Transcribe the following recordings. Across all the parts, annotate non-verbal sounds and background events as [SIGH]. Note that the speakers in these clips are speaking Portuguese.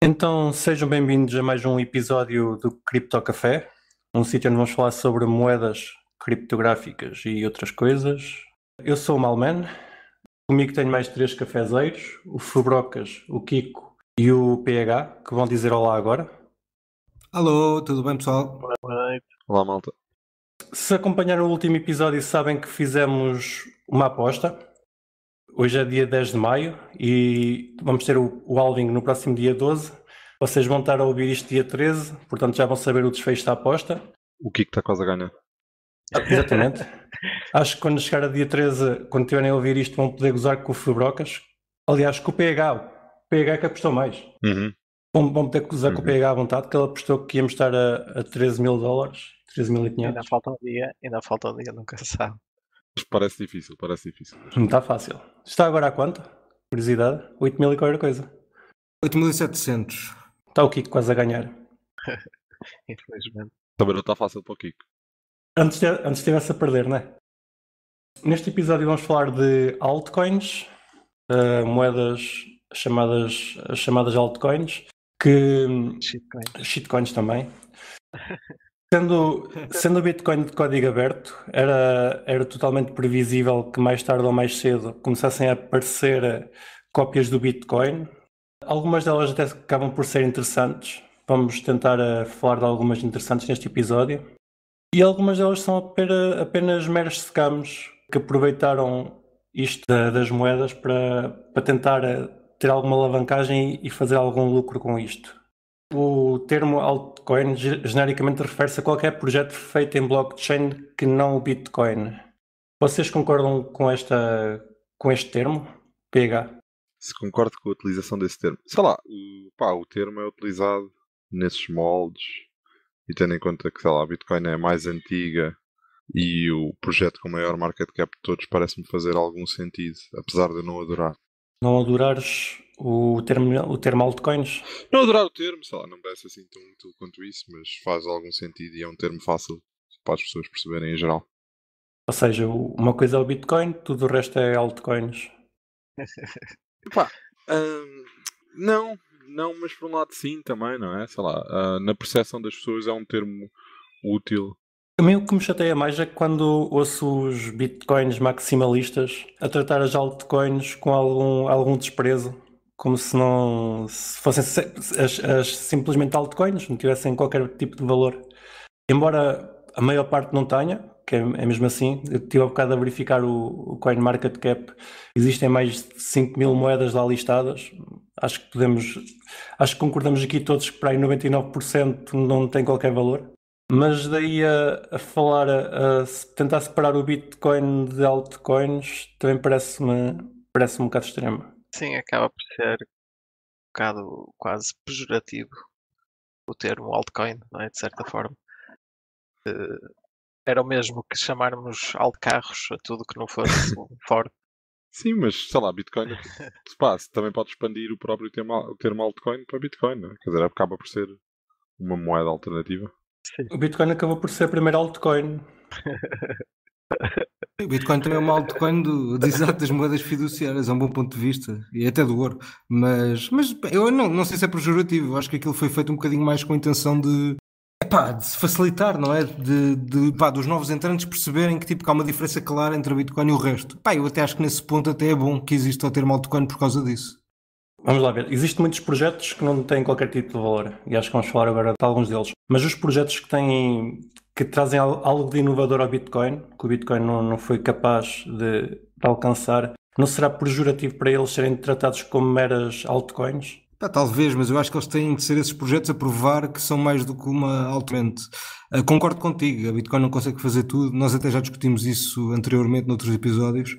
Então, sejam bem-vindos a mais um episódio do Cripto Café, um sítio onde vamos falar sobre moedas criptográficas e outras coisas. Eu sou o Malman, comigo tenho mais três cafezeiros, o Fubrocas, o Kiko e o PH, que vão dizer olá agora. Alô, tudo bem pessoal? Olá malta. Se acompanharam o último episódio sabem que fizemos uma aposta Hoje é dia 10 de maio e vamos ter o, o Alving no próximo dia 12. Vocês vão estar a ouvir isto dia 13, portanto já vão saber o desfecho da aposta. O que está quase a ganhar. Ah, exatamente. [LAUGHS] Acho que quando chegar a dia 13, quando tiverem a ouvir isto, vão poder gozar com o Fibrocas. Aliás, com o PH. O PH que apostou mais. Uhum. Vão, vão poder gozar uhum. com o uhum. PH à vontade, que ele apostou que íamos estar a, a 13 mil dólares, 13 mil e 500. Ainda falta um dia, ainda falta um dia, nunca se sabe. [LAUGHS] Parece difícil, parece difícil. Não está fácil. Está agora a quanto? Curiosidade? 8 mil e qualquer coisa. 8.700. Está o Kiko quase a ganhar. [LAUGHS] Infelizmente. Também não está fácil para o Kiko. Antes, de, antes estivesse a perder, não é? Neste episódio vamos falar de altcoins, uh, moedas chamadas, chamadas altcoins, que... Shitcoins. Shitcoins também. [LAUGHS] Sendo, sendo o Bitcoin de código aberto, era, era totalmente previsível que mais tarde ou mais cedo começassem a aparecer cópias do Bitcoin. Algumas delas até acabam por ser interessantes. Vamos tentar eh, falar de algumas interessantes neste episódio. E algumas delas são apenas, meras meros scams que aproveitaram isto das moedas para, para tentar eh, ter alguma alavancagem e fazer algum lucro com isto. O termo altcoin genericamente refere-se a qualquer projeto feito em blockchain que não o Bitcoin. Vocês concordam com, esta, com este termo? PH? Se concordo com a utilização desse termo. Sei lá, pá, o termo é utilizado nesses moldes e tendo em conta que, sei lá, a Bitcoin é a mais antiga e o projeto com maior market cap de todos parece-me fazer algum sentido, apesar de eu não adorar. Não adorares o termo, o termo altcoins? Não adorar o termo, sei lá, não parece assim tão útil quanto isso, mas faz algum sentido e é um termo fácil para as pessoas perceberem em geral. Ou seja, uma coisa é o Bitcoin, tudo o resto é altcoins. [LAUGHS] Epá, hum, não, não, mas por um lado sim também, não é? Sei lá, uh, na percepção das pessoas é um termo útil a mim o que me chateia mais é quando ouço os bitcoins maximalistas a tratar as altcoins com algum, algum desprezo, como se não se fossem as, as, simplesmente altcoins, não tivessem qualquer tipo de valor. Embora a maior parte não tenha, que é, é mesmo assim, eu estive um bocado a verificar o, o Cap. existem mais de 5 mil moedas lá listadas, acho que podemos, acho que concordamos aqui todos que para aí 99% não tem qualquer valor. Mas daí a, a falar, a, a tentar separar o Bitcoin de altcoins também parece-me parece um bocado extremo. Sim, acaba por ser um bocado quase pejorativo o termo altcoin, é? de certa forma. Eh, era o mesmo que chamarmos altcarros a tudo que não fosse [LAUGHS] Ford. Sim, mas sei lá, Bitcoin [LAUGHS] passa, também pode expandir o próprio termo, o termo altcoin para Bitcoin, né? quer dizer, acaba por ser uma moeda alternativa. Sim. O Bitcoin acabou por ser a primeira altcoin. o Bitcoin também é uma altcoin do, exato, das moedas fiduciárias, é um bom ponto de vista, e até do ouro. Mas, mas eu não, não sei se é pejorativo, acho que aquilo foi feito um bocadinho mais com a intenção de, epá, de se facilitar, não é? De, de, dos novos entrantes perceberem que tipo, que há uma diferença clara entre o Bitcoin e o resto. eu até acho que nesse ponto até é bom que exista o termo altcoin por causa disso. Vamos lá ver. Existem muitos projetos que não têm qualquer tipo de valor, e acho que vamos falar agora de alguns deles. Mas os projetos que têm que trazem algo de inovador ao Bitcoin, que o Bitcoin não, não foi capaz de, de alcançar, não será pejorativo para eles serem tratados como meras altcoins? talvez, mas eu acho que eles têm que ser esses projetos a provar que são mais do que uma altamente. Uh, concordo contigo, a Bitcoin não consegue fazer tudo, nós até já discutimos isso anteriormente noutros episódios.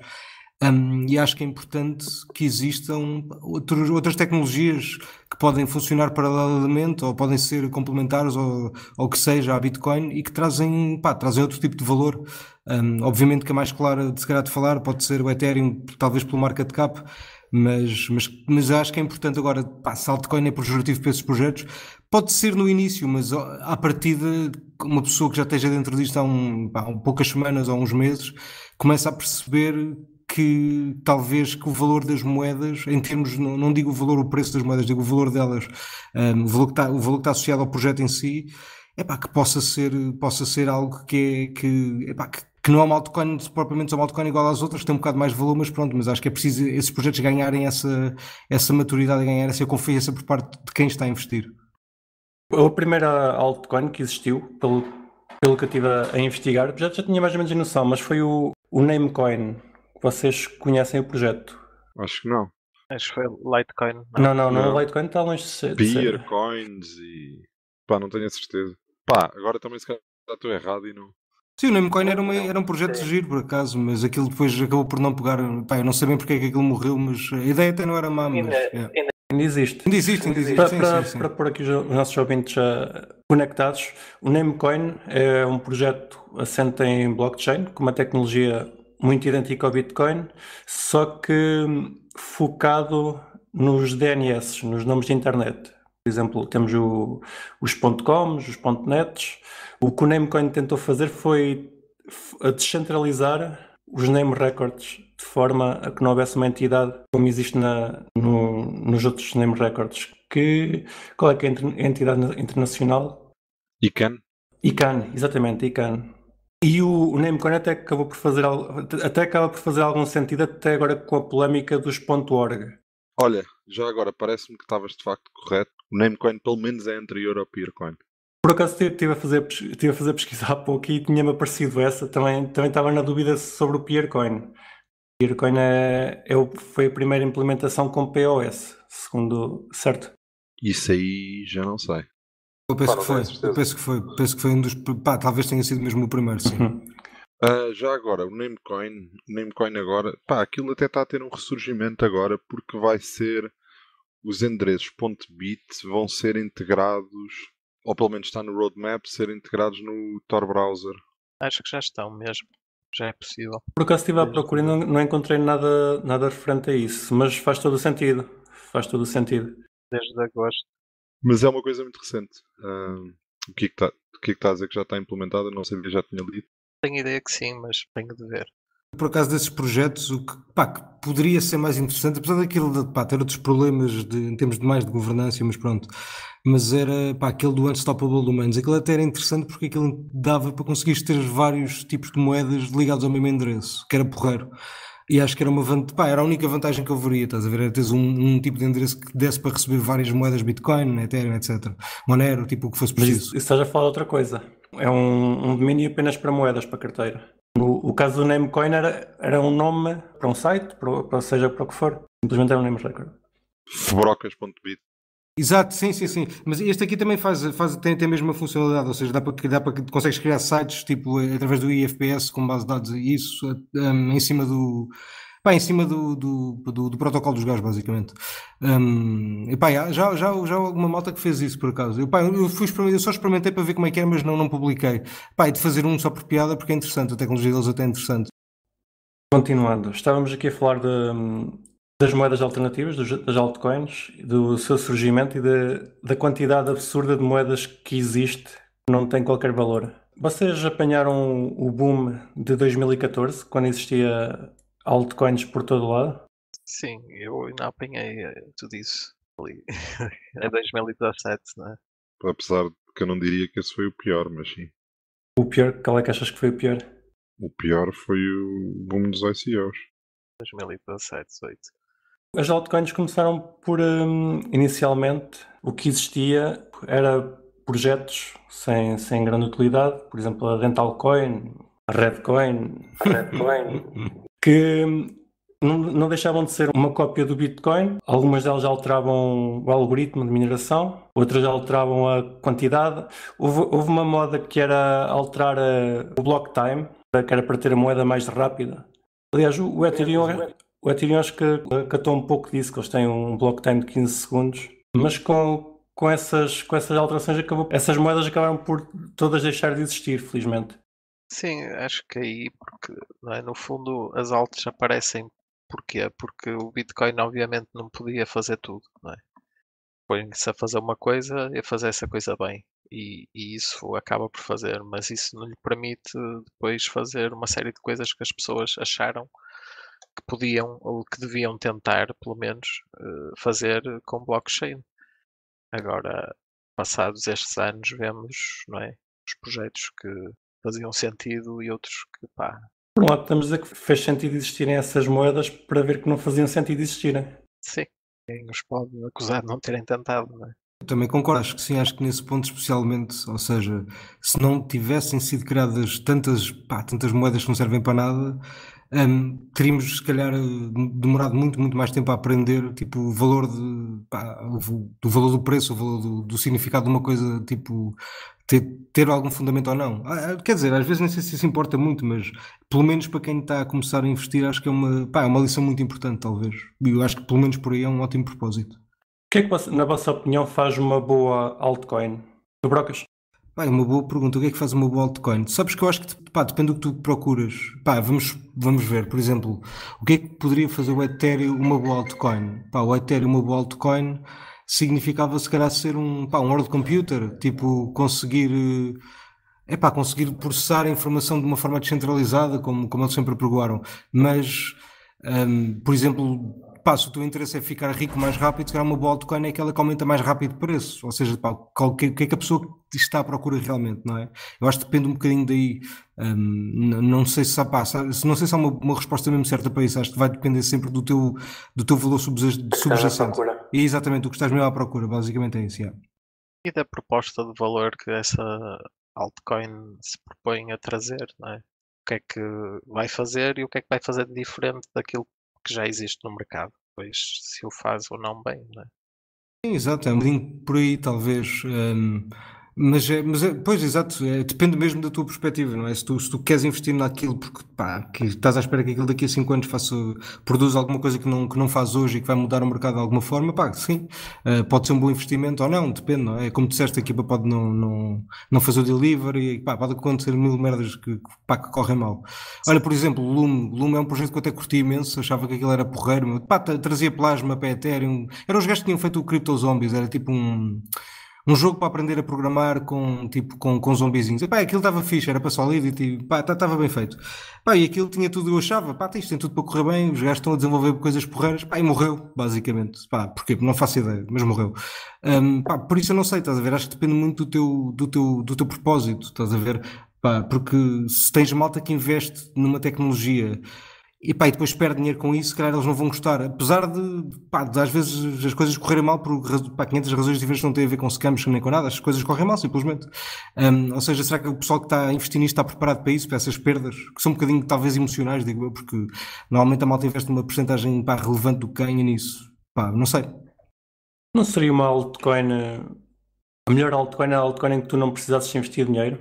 Um, e acho que é importante que existam outros, outras tecnologias que podem funcionar paralelamente ou podem ser complementares ou, ou que seja a Bitcoin e que trazem, pá, trazem outro tipo de valor. Um, obviamente que a mais clara de se calhar de falar pode ser o Ethereum, talvez pelo market cap, mas, mas, mas acho que é importante agora, pá, se altcoin é pejorativo para esses projetos, pode ser no início, mas a partir de uma pessoa que já esteja dentro disto há, um, pá, poucas semanas ou uns meses, começa a perceber que talvez que o valor das moedas, em termos, não, não digo o valor, o preço das moedas, digo o valor delas, um, o, valor que está, o valor que está associado ao projeto em si, é pá, que possa ser, possa ser algo que é, que, que, que não é uma altcoin, propriamente é uma altcoin igual às outras, que tem um bocado mais de valor, mas pronto, mas acho que é preciso esses projetos ganharem essa, essa maturidade, ganhar essa confiança por parte de quem está a investir. A primeira altcoin que existiu, pelo, pelo que eu estive a, a investigar, já, já tinha mais ou menos a noção, mas foi o, o Namecoin. Vocês conhecem o projeto? Acho que não. Acho que foi Litecoin. Não, é? não, não, é não. Litecoin está longe de ser. Beer coins e. Pá, não tenho a certeza. Pá, agora também se calhar estou errado e não. Sim, o Namecoin era, uma, era um projeto de giro, por acaso, mas aquilo depois acabou por não pegar. Pá, eu não sei bem porque é que aquilo morreu, mas a ideia até não era má, mas. É. Ainda, é. Ainda existe. Ainda existe, ainda existe. Para, sim, para, sim, sim. para pôr aqui os nossos ouvintes uh, conectados, o Namecoin é um projeto assente em blockchain, com uma tecnologia muito idêntico ao Bitcoin, só que focado nos DNS, nos nomes de internet. Por exemplo, temos o, os .coms, os .nets. O que o Namecoin tentou fazer foi descentralizar os name records de forma a que não houvesse uma entidade como existe na, no, nos outros name records. Que, qual é que é a entidade internacional? ICANN. ICANN, exatamente, ICANN. E o, Namecoin até acabou por fazer até acaba por fazer algum sentido até agora com a polémica dos .org. Olha, já agora parece-me que estavas de facto correto. O Namecoin pelo menos é anterior ao Peercoin. Por acaso estive a fazer, estive a fazer pesquisa há pouco e tinha-me aparecido essa. Também, também estava na dúvida sobre o Peercoin. Peercoin é, é, foi a primeira implementação com POS, segundo certo. Isso aí já não sei. Eu penso, Pá, que foi, eu penso que foi, penso que foi um dos. Pá, talvez tenha sido mesmo o primeiro, sim. Uh, já agora, o Namecoin, o Namecoin agora, pá, aquilo até está a ter um ressurgimento agora porque vai ser os endereços .bit vão ser integrados, ou pelo menos está no roadmap, ser integrados no Tor browser. Acho que já estão mesmo. Já é possível. Por acaso estive à procura e não, não encontrei nada, nada referente a isso, mas faz todo o sentido. Faz todo o sentido. Desde agosto mas é uma coisa muito recente. Uh, o que é que está é que tá a dizer que já está implementada? Não sei se já tinha lido. Tenho ideia que sim, mas tenho de ver. Por acaso desses projetos, o que, pá, que poderia ser mais interessante, apesar daquilo de, pá, ter outros problemas de, em termos de mais de governança, mas pronto, mas era pá, aquele do Unstoppable Humans. Aquilo até era interessante porque aquilo dava para conseguires ter vários tipos de moedas ligados ao mesmo endereço, que era porreiro. E acho que era uma vantagem, pá, era a única vantagem que eu veria, estás a ver? Era teres um, um, tipo de endereço que desse para receber várias moedas, Bitcoin, Ethereum, etc. Monero, tipo o que fosse preciso. isso, isso estás a falar de outra coisa. É um, um domínio apenas para moedas, para carteira. O, o caso do Namecoin era, era um nome para um site, para, para seja para o que for. Simplesmente era um name record. Brocas.bit. Exato, sim, sim, sim. Mas este aqui também faz, faz, tem, tem a mesma funcionalidade, ou seja, dá para, dá para consegues criar sites tipo através do IFPS com base de dados e isso um, em cima do. Pá, em cima do, do, do, do protocolo dos gás, basicamente. Um, e pá, já, já, já alguma malta que fez isso, por acaso. Eu, pá, eu, fui, eu só experimentei para ver como é que era, mas não, não publiquei. Pá, e de fazer um só por piada, porque é interessante, a tecnologia deles até é interessante. Continuando, estávamos aqui a falar de, das moedas alternativas, dos, das altcoins, do seu surgimento e de, da quantidade absurda de moedas que existe, que não tem qualquer valor. Vocês apanharam o boom de 2014, quando existia altcoins por todo lado? Sim, eu ainda apanhei eh, tudo isso ali [LAUGHS] em 2017, né? Apesar de que eu não diria que esse foi o pior, mas sim. O pior? Qual é que achas que foi o pior? O pior foi o boom dos ICOs. 2017, 2018. As altcoins começaram por, um, inicialmente, o que existia era projetos sem, sem grande utilidade, por exemplo, a Dentalcoin, a Redcoin, [LAUGHS] Redcoin que hum, não, não, deixavam de ser uma cópia do Bitcoin. Algumas delas alteravam o algoritmo de mineração, outras alteravam a quantidade. Houve, houve uma moda que era alterar a, eh, o block time, que era para ter a moeda mais rápida. Aliás, o Ethereum o acho que acatou um pouco disso, que eles têm um block time de 15 segundos, mas com, com, essas, com essas alterações acabou, essas moedas acabaram por todas deixar de existir, felizmente. Sim, acho que é aí, porque é? no fundo as altas aparecem porquê? Porque o Bitcoin obviamente não podia fazer tudo, não é? Põe-se a fazer uma coisa e a fazer essa coisa bem. E, e, isso acaba por fazer, mas isso não lhe permite depois fazer uma série de coisas que as pessoas acharam que podiam, ou que deviam tentar, pelo menos, eh, fazer com blockchain. Agora, passados estes anos, vemos não é, os projetos que faziam sentido e outros que pá. Por um lado, podemos dizer que fez sentido existirem essas moedas para ver que não faziam sentido existirem. Sim, quem os pode acusar de não terem tentado, não é? também concordo, acho que sim, acho que nesse ponto especialmente, ou seja, se não tivessem sido criadas tantas, pá, tantas moedas que não servem para nada, um, teríamos se calhar demorado muito, muito mais tempo a aprender tipo, o valor de, pá, do valor do preço, o valor do, do significado de uma coisa tipo ter, ter, algum fundamento ou não. Ah, ah, quer dizer, às vezes nem sei se isso importa muito, mas pelo menos para quem está a começar a investir, acho que é uma, pá, é uma lição muito importante, talvez. E eu acho que pelo menos por aí é um ótimo propósito. O que é que, na vossa opinião, faz uma boa altcoin? Do Brocas? Pá, é uma boa pergunta. O que é que faz uma boa altcoin? Sabes que eu acho que pá, depende do que tu procuras. Pá, vamos, vamos ver, por exemplo, o que é que poderia fazer o Ethereum uma boa altcoin? Pá, o Ethereum uma boa altcoin significava se calhar ser um, pá, um world computer, tipo conseguir é eh, pá, conseguir processar a informação de uma forma descentralizada, como, como eles sempre pregoaram. Mas, um, ehm, por exemplo, pá, se o teu interesse é ficar rico mais rápido, se calhar uma boa altcoin é aquela que aumenta mais rápido o preço. Ou seja, pá, o que, que é que a pessoa está à procura realmente, não é? Eu acho que depende um bocadinho daí. Um, não sei se, pá, não sei se há uma, uma, resposta mesmo certa para isso. Acho que vai depender sempre do teu, do teu valor subjacente. É exatamente o que estás mesmo à procura, basicamente é isso. E da proposta de valor que essa altcoin se propõe a trazer, não é? O que é que vai fazer e o que é que vai fazer de diferente daquilo que já existe no mercado. Pois se o faz ou não bem, não é? Sim, exato, é um bocadinho por aí, talvez. Um, mas, é, mas é, pois, exato, é, depende mesmo da tua perspectiva, não é? Se tu, se tu queres investir naquilo porque pá, que estás à espera que aquilo daqui a 5 anos faça, produza alguma coisa que não, que não faz hoje e que vai mudar o mercado de alguma forma, pá, sim, uh, pode ser um bom investimento ou não, depende, não é? Como disseste, a equipa pode não, não, não fazer o delivery, pá, pode acontecer mil merdas que, pá, que correm mal. Olha, por exemplo, o Lume, Lume é um projeto que eu até curti imenso, achava que aquilo era porreiro, pá, trazia plasma para Ethereum, eram os gajos que tinham feito o Crypto Zombies, era tipo um um jogo para aprender a programar com, tipo, com, com zombizinhos. E, pá, aquilo estava fixe, era para Solidity, e, estava tipo, tá, bem feito. Pá, e aquilo tinha tudo, eu achava, pá, tá, isto tem tudo para correr bem, os gajos estão a desenvolver coisas porreiras, pá, e morreu, basicamente. Pá, porque Não faço ideia, mas morreu. Um, pá, por isso eu não sei, estás a ver? Acho que depende muito do teu, do teu, do teu propósito, estás a ver? Pá, porque se tens malta que investe numa tecnologia e pá, e depois perde dinheiro com isso, se calhar eles não vão gostar. Apesar de, pá, de às vezes as coisas correrem mal por pá, 500 razões diferentes, não têm a ver com scams nem com nada, as coisas correm mal simplesmente. Um, ou seja, será que o pessoal que está a investir nisto está preparado para isso, para essas perdas, que são um bocadinho talvez emocionais, digo eu, porque normalmente a malta investe uma porcentagem relevante do que ganha nisso. Pá, não sei. Não seria uma altcoin, a melhor altcoin é a altcoin em que tu não precisasses investir dinheiro?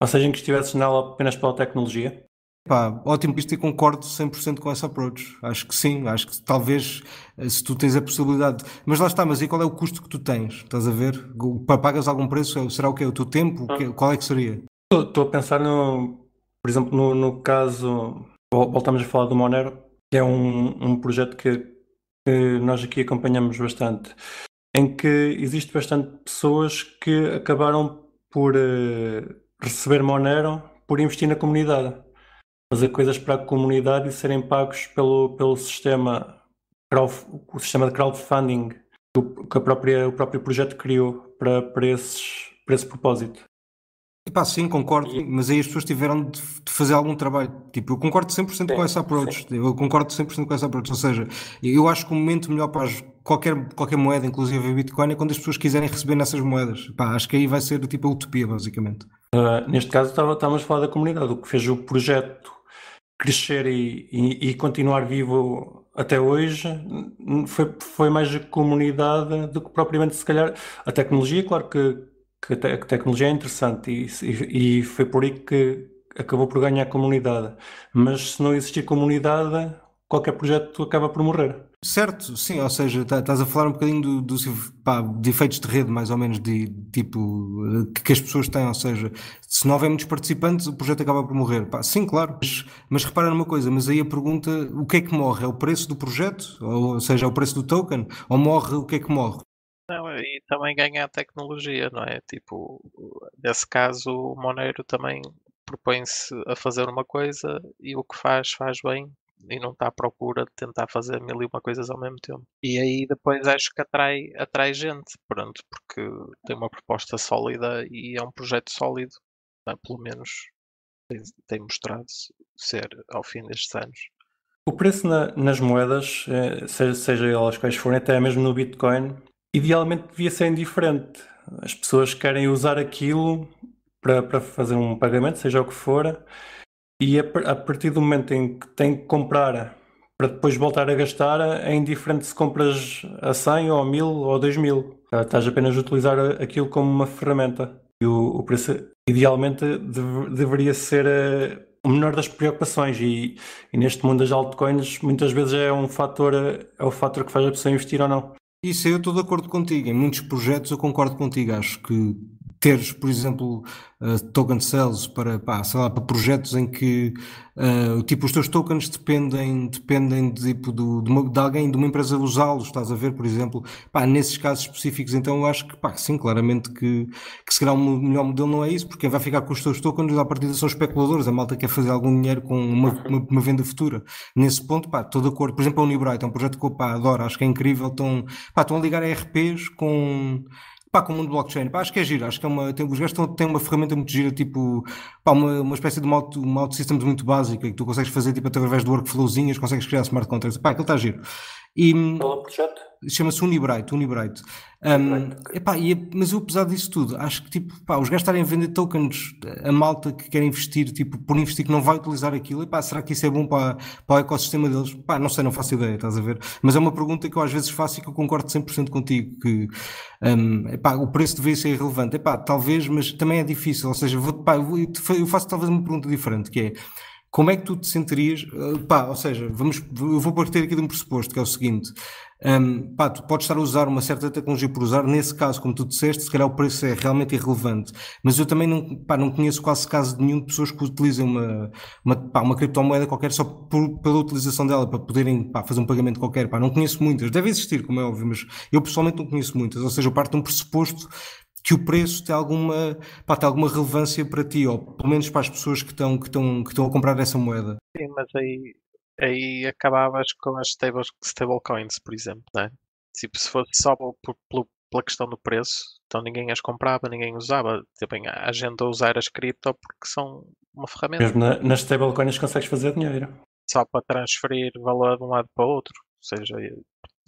Ou seja, em que estivesses nela apenas pela tecnologia? Pá, ótimo pista e concordo 100% com essa approach. Acho que sim, acho que talvez eh, se tu tens a possibilidade. Mas lá está, mas e qual é o custo que tu tens? Estás a ver? Pagas algum preço? É será o quê? O teu tempo? Ah. Qual é que seria? Estou a pensar, no, por exemplo, no, no, caso. Voltamos a falar do Monero, que é um, um projeto que, que nós aqui acompanhamos bastante, em que existe bastante pessoas que acabaram por uh, receber Monero por investir na comunidade fazer coisas para a comunidade e serem pagos pelo, pelo sistema, o sistema de crowdfunding que a própria, o próprio projeto criou para, para, esses, para esse propósito. Epá, sim, concordo, mas aí as pessoas tiveram de, fazer algum trabalho. Tipo, eu concordo 100% sim, com essa approach. Sim. Eu concordo 100% com essa approach. Ou seja, eu acho que o momento melhor para qualquer, qualquer moeda, inclusive a Bitcoin, é quando as pessoas quiserem receber nessas moedas. Epá, acho que aí vai ser tipo a utopia, basicamente. Uh, neste caso, estávamos a falar da comunidade. O que fez o projeto crescer e, e, e, continuar vivo até hoje foi, foi mais a comunidade do que propriamente, se calhar, a tecnologia. Claro que, que a, tecnologia é interessante e, e, foi por aí que acabou por ganhar a comunidade. Mas se não existir comunidade, qualquer projeto acaba por morrer. Certo, sim, ou seja, tá, estás a falar um bocadinho do, do pá, de efeitos de rede, mais ou menos, de tipo eh, que, que, as pessoas têm, ou seja, se não houver muitos participantes, o projeto acaba por morrer. Pá, sim, claro, mas, mas repara numa coisa, mas aí a pergunta: o que é que morre? É o preço do projeto? Ou, ou seja, é o preço do token? Ou morre o que é que morre? Não, e também ganha a tecnologia, não é? Tipo, nesse caso, o Monero também propõe-se a fazer uma coisa e o que faz, faz bem e não está à procura de tentar fazer mil e uma coisas ao mesmo tempo. E aí depois acho que atrai, atrai gente, pronto, porque tem uma proposta sólida e é um projeto sólido, né? pelo menos tem, tem mostrado ser ao fim destes anos. O preço na, nas moedas, eh, seja, seja elas quais forem, até mesmo no Bitcoin, idealmente devia ser indiferente. As pessoas querem usar aquilo para fazer um pagamento, seja o que for e a, a partir do momento em que tem que comprar para depois voltar a gastar, é indiferente se compras a 100 ou a 1000 ou a 2000. Tá, estás apenas a utilizar aquilo como uma ferramenta. E o, o preço, idealmente, dev, deveria ser uh, o menor das preocupações. E, e, neste mundo das altcoins, muitas vezes é um fator, é o fator que faz a pessoa investir ou não. Isso eu estou de acordo contigo. Em muitos projetos eu concordo contigo. Acho que teres, por exemplo, uh, token sales para, pá, sei lá, para projetos em que uh, tipo, os teus tokens dependem, dependem de, tipo, do, de, uma, de alguém, de uma empresa usá-los, estás a ver, por exemplo, pá, nesses casos específicos, então eu acho que pá, sim, claramente que, que se calhar um melhor modelo não é isso, porque quem vai ficar com os teus tokens à partida são especuladores, a malta quer fazer algum dinheiro com uma, uma, uma venda futura. Nesse ponto, pá, estou de acordo. Por exemplo, a Unibright é um projeto que eu pá, adoro, acho que é incrível, estão, pá, estão a ligar a RPs com pá, com o mundo blockchain, pá, acho que é giro, acho que é uma, tem, os gajos têm uma ferramenta muito gira, tipo, pá, uma, uma espécie de uma auto, uma auto systems muito básica que tu consegues fazer, tipo, através de workflowzinhas, consegues criar smart contracts, pá, aquilo está giro. E... É projeto? Chama-se Unibright Unibright Um, epá, e, mas eu, apesar disso tudo, acho que tipo, pá, os gajos estarem a vender tokens a malta que quer investir, tipo, por investir que não vai utilizar aquilo, epá, será que isso é bom para, para o ecossistema deles? não sei, não faço ideia, estás a ver? Mas é uma pergunta que eu às vezes faço e que eu concordo 100% contigo, que um, epá, o preço deve ser relevante. Epá, talvez, mas também é difícil, ou seja, vou, epá, eu faço talvez uma pergunta diferente, que é como é que tu te sentirias? Uh, pá, ou seja, vamos, eu vou partir aqui de um pressuposto que é o seguinte: um, pá, tu podes estar a usar uma certa tecnologia por usar, nesse caso, como tu disseste, se calhar o preço é realmente irrelevante, mas eu também não, pá, não conheço quase caso de nenhum de pessoas que utilizem uma, uma, pá, uma criptomoeda qualquer só por, pela utilização dela, para poderem pá, fazer um pagamento qualquer, pá, não conheço muitas, deve existir, como é óbvio, mas eu pessoalmente não conheço muitas, ou seja, eu parto de um pressuposto que o preço tem alguma, pá, tem alguma relevância para ti, ou pelo menos para as pessoas que estão, que estão, que estão a comprar essa moeda. Sim, mas aí, aí acabavas com as stable, stablecoins, por exemplo, não é? Tipo, se fosse só por, por, pela questão do preço, então ninguém as comprava, ninguém usava. Também tipo, a gente a usar as cripto porque são uma ferramenta. Mesmo na, nas stablecoins consegues fazer dinheiro. Só para transferir valor de um lado para o outro. Ou seja,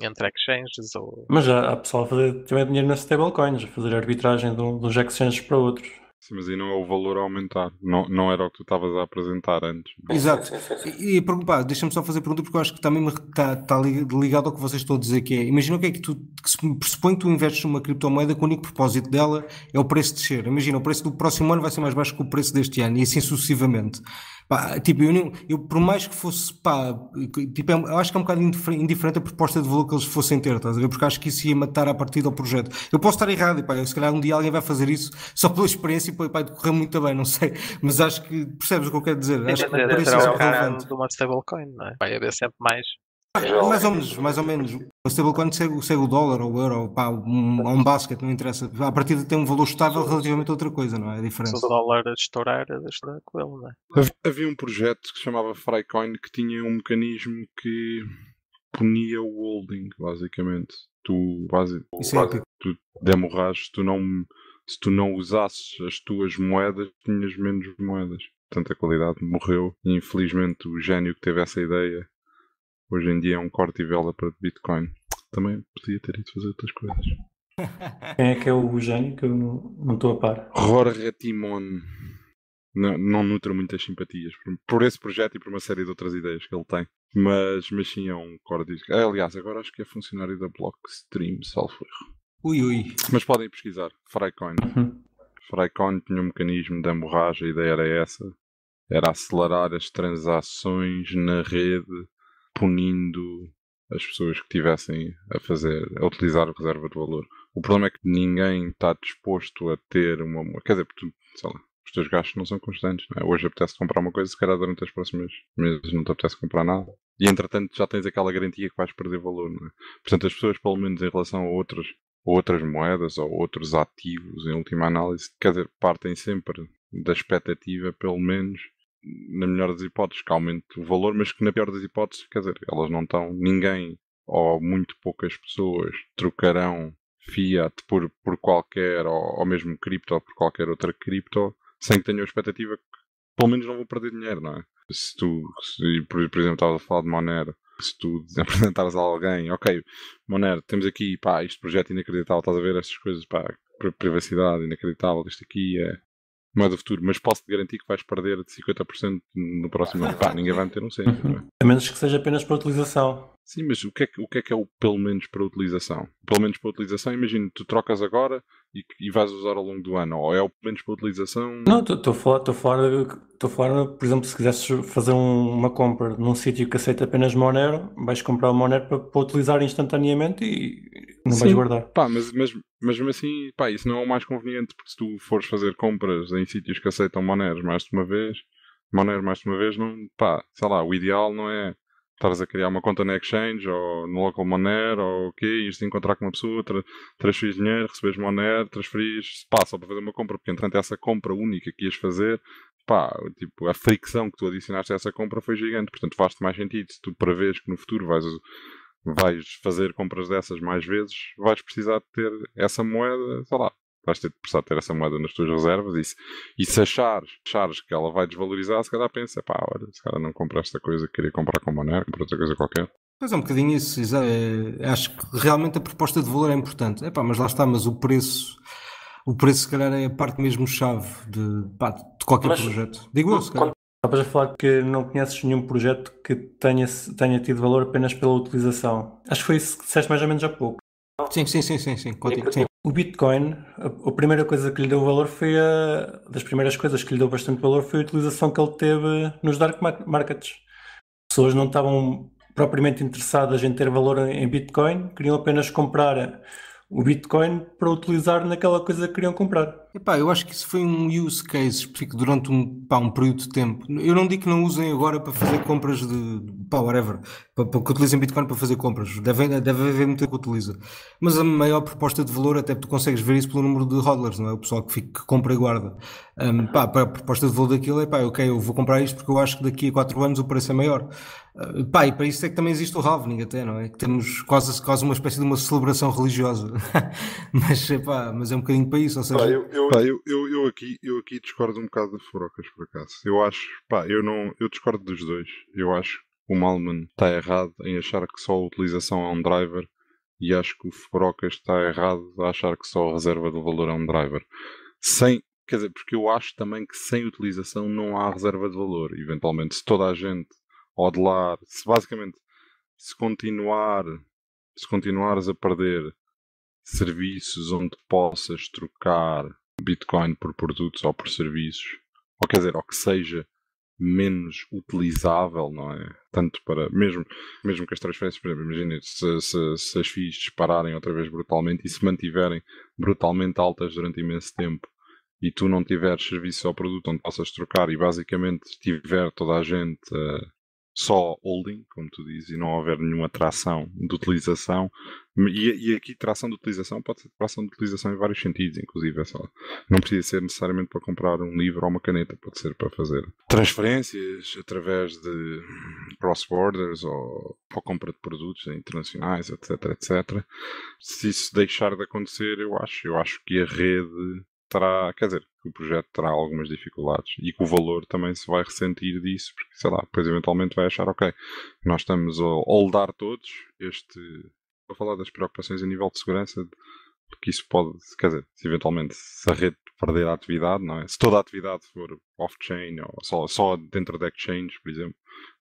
entre exchanges ou. Mas há, há pessoal a fazer também dinheiro nas stablecoins, a fazer arbitragem de, um, uns exchanges para outros. Sim, mas aí não é o valor a aumentar, não, não era o que tu estavas a apresentar antes. Exato. E, e preocupar, deixa-me só fazer a pergunta porque eu acho que também está, tá ligado ao que vocês estão a dizer que é. Imagina o que é que tu que se pressupõe que tu investes numa criptomoeda que o único propósito dela é o preço descer. Imagina, o preço do próximo ano vai ser mais baixo que o preço deste ano e assim sucessivamente. Pá, tipo, eu, eu, por mais que fosse, pá, tipo, é eu acho que é um bocado indiferente a proposta de valor que eles fossem ter, estás a ver? Porque acho que isso ia matar a partida ao projeto. Eu posso estar errado, e pá, se calhar um dia alguém vai fazer isso só pela experiência e pá, correr muito bem, não sei. Mas acho que percebes o que eu quero dizer. Acho que, é parece ser é relevante. de uma stablecoin, não é? Vai haver sempre mais mais ou menos, mais ou menos. O stablecoin segue, segue o dólar ou o euro, pá, um, um basket, não interessa. A partir de tem um valor estável relativamente a outra coisa, não é? É diferente. Se o dólar estourar, é estourar com ele, não é? Havia um projeto que se chamava Frycoin que tinha um mecanismo que punia o holding, basicamente. Tu, base, Isso base, é tu demorras, tu não, se tu não usasses as tuas moedas, tinhas menos moedas. Portanto, a qualidade morreu. infelizmente, o gênio que teve essa ideia Hoje em dia é um corte e vela para Bitcoin. Também podia ter ido fazer outras coisas. [LAUGHS] Quem é que é o gênio que eu não estou a par? Jorge Timon. Não, não nutre muitas simpatias por, por, esse projeto e por uma série de outras ideias que ele tem. Mas, mas sim, é um core Aliás, agora acho que é funcionário da Blockstream, salvo erro. Ui, ui. Mas podem pesquisar. Frycoin. Uhum. Frycoin tinha um mecanismo de hemorragia, a ideia era essa. Era acelerar as transações na rede punindo as pessoas que tivessem a fazer, a utilizar a reserva de valor. O problema é que ninguém está disposto a ter uma. Quer dizer, porque, sei lá, os teus gastos não são constantes. Não é? Hoje apetece comprar uma coisa, se calhar durante as próximas meses não te apetece comprar nada. E entretanto já tens aquela garantia que vais perder valor. Não é? Portanto, as pessoas, pelo menos em relação a outras, outras moedas ou outros ativos, em última análise, quer dizer, partem sempre da expectativa, pelo menos, na melhor das hipóteses, que aumente o valor, mas que na pior das hipóteses, quer dizer, elas não estão, ninguém ou muito poucas pessoas trocarão fiat por, por qualquer, ou, ou mesmo cripto, ou por qualquer outra cripto, sem que tenham a expectativa que pelo menos não vou perder dinheiro, não é? Se tu, se, por, por exemplo, estavas a falar de Monero, se tu [LAUGHS] apresentares a alguém, ok, Monero, temos aqui, pá, este projeto inacreditável, estás a ver estas coisas, pá, privacidade inacreditável, isto aqui é não é do futuro, mas posso-te garantir que vais perder de 50% no próximo ano. Pá, ninguém vai meter um cêntimo, uhum. é? A menos que seja apenas para utilização. Sim, mas o que, é que, o que é que é o pelo menos para utilização? Pelo menos para utilização, imagino tu trocas agora, e, e vais usar ao longo do ano? Ou é o menos para utilização? Não, estou fora, estou fora, estou fora, por exemplo, se quisesses fazer um, uma compra num sítio que aceita apenas Monero, vais comprar o Monero para, para utilizar instantaneamente e não Sim. vais guardar. Pá, mas, mas, mas mesmo assim, pá, isso não é o mais conveniente, porque se tu fores fazer compras em sítios que aceitam Monero mais de uma vez, Monero mais de uma vez, não, pá, sei lá, o ideal não é estares a criar uma conta na Exchange ou no Local Monero ou o quê, ires te encontrar com uma pessoa, tra dinheiro, receberes Monero, transferir pá, só para fazer uma compra, porque entretanto essa compra única que ias fazer, pá, tipo, a fricção que tu adicionaste a essa compra foi gigante, portanto faz-te mais sentido se tu prevês que no futuro vais, vais fazer compras dessas mais vezes, vais precisar de ter essa moeda, sei lá, vais ter de prestar ter essa moeda nas tuas reservas e se, e se achares, achares que ela vai desvalorizar, se calhar pensa, pá, olha, se calhar não comprar esta coisa que queria comprar com Monero, comprar outra coisa qualquer. Pois é, um bocadinho isso, eh, acho que realmente a proposta de valor é importante, é pá, mas lá está, mas o preço... O preço, se calhar, é a parte mesmo chave de, pá, de qualquer mas, projeto. Digo eu, se calhar. a falar que não conheces nenhum projeto que tenha, tenha tido valor apenas pela utilização. Acho que foi isso que disseste mais ou menos há pouco. Sim, sim, sim, sim, sim. Contigo, sim. O Bitcoin, a, a primeira coisa que lhe deu valor foi a. Das primeiras coisas que lhe deu bastante valor foi a utilização que ele teve nos dark markets. Pessoas não estavam propriamente interessadas em ter valor em Bitcoin, queriam apenas comprar o Bitcoin para utilizar naquela coisa que queriam comprar. Epá, eu acho que isso foi um use case específico durante um, pá, um período de tempo. Eu não digo que não usem agora para fazer compras de. pá, whatever. Para, para que utilizem Bitcoin para fazer compras. Deve, deve haver muita que utiliza. Mas a maior proposta de valor, até tu consegues ver isso pelo número de hodlers, não é? O pessoal que, fica, que compra e guarda. Um, pá, a proposta de valor daquilo é pá, ok, eu vou comprar isto porque eu acho que daqui a 4 anos o preço é maior. Uh, pá, e para isso é que também existe o halving, até, não é? Que temos quase, quase uma espécie de uma celebração religiosa. [LAUGHS] mas, pá, mas é um bocadinho para isso, ou seja. eu, eu eu, pá, eu, eu, eu, aqui, eu aqui discordo um bocado de Furocas, por acaso. Eu acho, pá, eu, não, eu discordo dos dois. Eu acho que o Malman está errado em achar que só a utilização é um driver e acho que o Furocas está errado a achar que só a reserva do valor é um driver. Sem, quer dizer, porque eu acho também que sem utilização não há reserva de valor. Eventualmente, se toda a gente odelar, se basicamente se continuar, se continuares a perder serviços onde possas trocar Bitcoin por produtos ou por serviços, ou quer dizer, ou que seja menos utilizável, não é? Tanto para, mesmo, mesmo que as transferências, por exemplo, imagina se, se, se, as FIIs dispararem outra vez brutalmente e se mantiverem brutalmente altas durante imenso tempo e tu não tiveres serviço ou produto onde possas trocar e basicamente tiver toda a gente uh, só holding, como tu dizes, e não houver nenhuma tração de utilização. E, e, aqui tração de utilização pode ser tração de utilização em vários sentidos, inclusive. É só, não precisa ser necessariamente para comprar um livro ou uma caneta, pode ser para fazer transferências através de cross-borders ou, para compra de produtos internacionais, etc, etc. Se isso deixar de acontecer, eu acho, eu acho que a rede terá, quer dizer, que o projeto terá algumas dificuldades e que o valor também se vai ressentir disso, porque sei lá, depois eventualmente vai achar, ok, nós estamos a holdar todos este. a falar das preocupações a nível de segurança, porque isso pode, quer dizer, se eventualmente se a rede perder a atividade, não é? Se toda a atividade for off-chain ou só, só dentro da de exchange, por exemplo,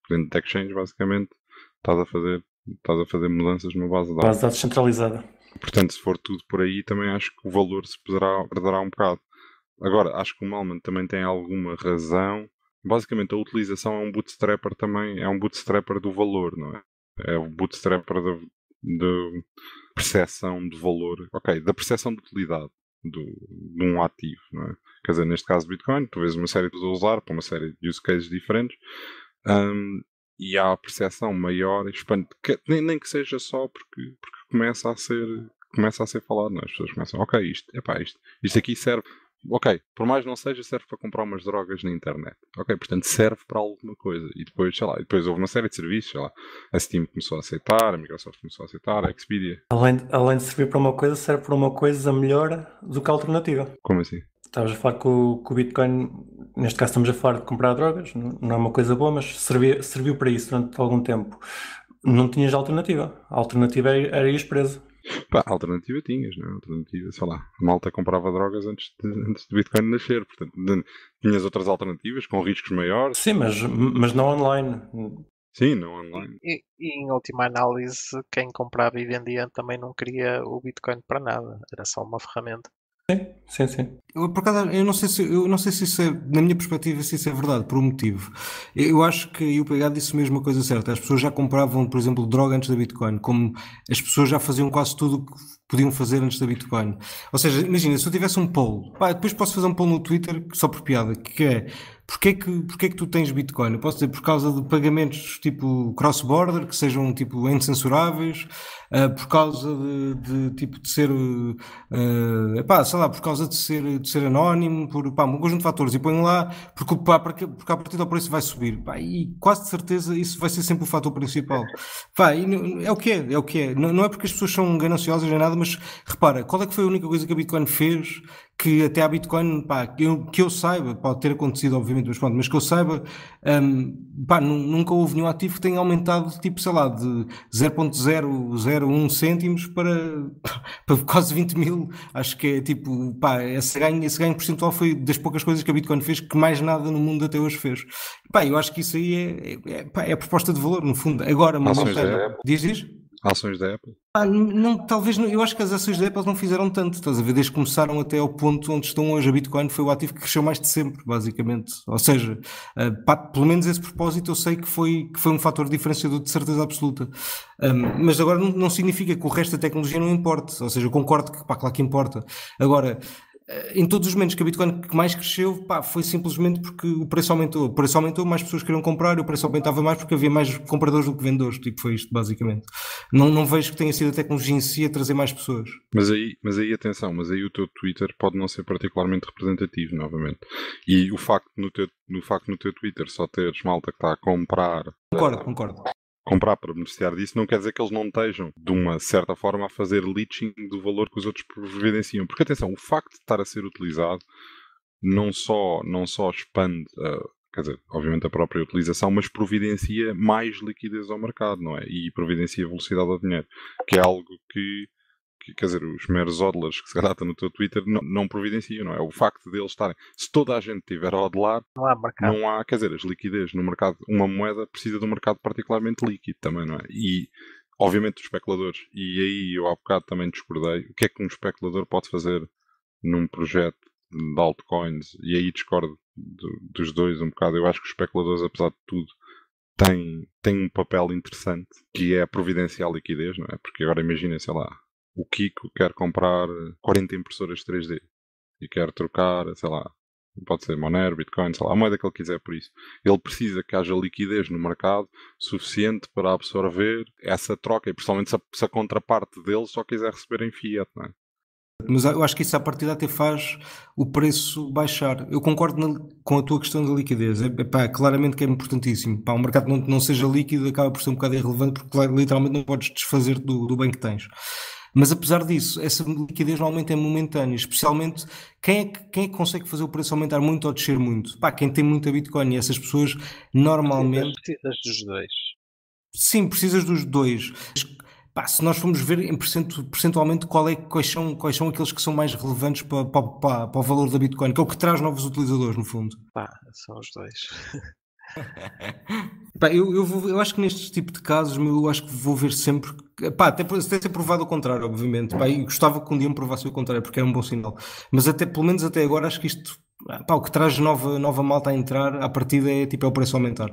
dentro da de exchange, basicamente, estás a fazer, estás a fazer mudanças numa base de dados. Base de dados centralizada. Portanto, se for tudo por aí, também acho que o valor se perderá, perderá um bocado. Agora, acho que o Malman também tem alguma razão. Basicamente, a utilização é um bootstrapper também, é um bootstrapper do valor, não é? É o um bootstrapper da de percepção de valor, ok, da percepção de utilidade do, de um ativo, não é? Quer dizer, neste caso Bitcoin, tu vês uma série de usar para uma série de use cases diferentes, um, e há a percepção maior, expande, que, nem, nem que seja só porque, porque começa a ser começa a ser falado, não? É? as pessoas começam, ok, isto, epá, isto, isto aqui serve, ok, por mais não seja, serve para comprar umas drogas na internet. Ok, portanto serve para alguma coisa. E depois, sei lá, depois houve uma série de serviços, sei lá, a Steam começou a aceitar, a Microsoft começou a aceitar, a Expedia. Além, além de servir para uma coisa, serve para uma coisa melhor do que a alternativa. Como assim? Estavas a falar que o, que o, Bitcoin, neste caso estamos a falar de comprar drogas, não é uma coisa boa, mas servia, serviu para isso durante algum tempo. Não tinhas alternativa. A alternativa era ir preso. Pá, alternativa tinhas, não é? Alternativa, sei lá, a malta comprava drogas antes de, antes de Bitcoin nascer, portanto, tinhas outras alternativas com riscos maiores. Sim, mas, mas não online. Sim, não online. E, e, em última análise, quem comprava e vendia também não queria o Bitcoin para nada, era só uma ferramenta. Sim, sim, sim. Eu, por acaso, eu não sei se, eu não sei se isso é, na minha perspectiva, se isso é verdade, por um motivo. Eu acho que o PH disse mesmo a coisa certa. As pessoas já compravam, por exemplo, droga antes da Bitcoin, como as pessoas já faziam quase tudo que podiam fazer antes da Bitcoin. Ou seja, imagina, se eu tivesse um poll, pá, depois posso fazer um poll no Twitter, só por piada, que é porquê que, porque que tu tens Bitcoin? Eu posso dizer por causa de pagamentos tipo cross-border, que sejam tipo incensuráveis, uh, por causa de, de, tipo de ser, uh, eh, epá, eh, sei lá, por causa de ser, de ser anónimo, por pá, um conjunto de fatores, e põem lá, porque, pá, porque, porque a partir do preço vai subir, pá, e quase de certeza isso vai ser sempre o fator principal. Pá, e, é o que é, é o que é. Não, não é porque as pessoas são gananciosas nem nada, mas repara, qual é que foi a única coisa que a Bitcoin fez que até a Bitcoin, pá, que eu, que eu saiba, pode ter acontecido obviamente, mas pronto, mas que eu saiba, um, pá, nunca houve nenhum ativo que tenha aumentado, tipo, sei lá, de 0.001 cêntimos para, [LAUGHS] para quase 20 mil, acho que é tipo, pá, esse ganho, esse ganho percentual foi das poucas coisas que a Bitcoin fez que mais nada no mundo até hoje fez. Pá, eu acho que isso aí é, é, é, pá, é a proposta de valor, no fundo. Agora, uma montanha, é- diz, diz? Ações da Apple? Ah, não, talvez não, eu acho que as ações da Apple não fizeram tanto, estás a ver? Desde que começaram até ao ponto onde estão hoje, a Bitcoin foi o ativo que cresceu mais de sempre, basicamente. Ou seja, uh, pá, pelo menos esse propósito eu sei que foi, que foi um fator diferenciador de certeza absoluta. Um, mas agora não, não, significa que o resto da tecnologia não importe. Ou seja, eu concordo que, pá, claro que importa. Agora, eh, em todos os momentos que a Bitcoin que mais cresceu pá, foi simplesmente porque o preço aumentou. O preço aumentou, mais pessoas queriam comprar o preço aumentava mais porque havia mais compradores do que vendedores. Tipo, foi isto, basicamente. Não, não vejo que tenha sido a tecnologia em si a trazer mais pessoas. Mas aí, mas aí, atenção, mas aí o teu Twitter pode não ser particularmente representativo, novamente. E o facto no teu, no facto no teu Twitter só teres malta que está a comprar. Concordo, concordo comprar para beneficiar disso, não quer dizer que eles não estejam, de uma certa forma, a fazer leaching do valor que os outros providenciam. Porque, atenção, o facto de estar a ser utilizado não só, não só expande, uh, quer dizer, obviamente a própria utilização, mas providencia mais liquidez ao mercado, não é? E providencia velocidade ao dinheiro, que é algo que quer dizer, os meros odlers que se calhar no teu Twitter não, não providenciam, não é? O facto deles estarem. Se toda a gente tiver a odlar, não há, mercado. não há, quer dizer, as liquidez no mercado, uma moeda precisa de um mercado particularmente líquido também, não é? E, obviamente, os especuladores, e aí eu há bocado também discordei, o que é que um especulador pode fazer num projeto de altcoins? E aí discordo do, dos dois um bocado. Eu acho que os especuladores, apesar de tudo, tem, tem um papel interessante que é providenciar liquidez, não é? Porque agora imagina, sei lá, o Kiko quer comprar 40 eh, impressoras 3D e quer trocar, sei lá, pode ser Monero, Bitcoin, sei lá, a moeda que ele quiser por isso. Ele precisa que haja liquidez no mercado suficiente para absorver essa troca e principalmente se a, se a contraparte dele só quiser receber em fiat, não é? Mas eu acho que isso a partir até faz o preço baixar. Eu concordo na, com a tua questão da liquidez. É, é, pá, claramente que é importantíssimo. Pá, o mercado não, não seja líquido acaba por ser um bocado irrelevante porque literalmente não podes desfazer do, do bem que tens. Mas apesar disso, essa liquidez normalmente é momentânea, especialmente quem é, que, quem é que consegue fazer o preço aumentar muito ou descer muito? Pá, quem tem muita Bitcoin e essas pessoas normalmente. Precisas dos dois. Sim, precisas dos dois. Pá, se nós formos ver em percentualmente qual é, quais, são, quais são aqueles que são mais relevantes para, para, para, para o valor da Bitcoin, que é o que traz novos utilizadores, no fundo. Pá, são os dois. [LAUGHS] [LAUGHS] Pá, eu, eu, vou, eu, acho que neste tipo de casos, eu acho que vou ver sempre. Pá, até, até ser provado o contrário, obviamente. Pá, e gostava que um dia me provasse o contrário, porque é um bom sinal. Mas até, pelo menos até agora, acho que isto. Pá, o que traz nova, nova malta a entrar, a partida é tipo é o preço aumentar.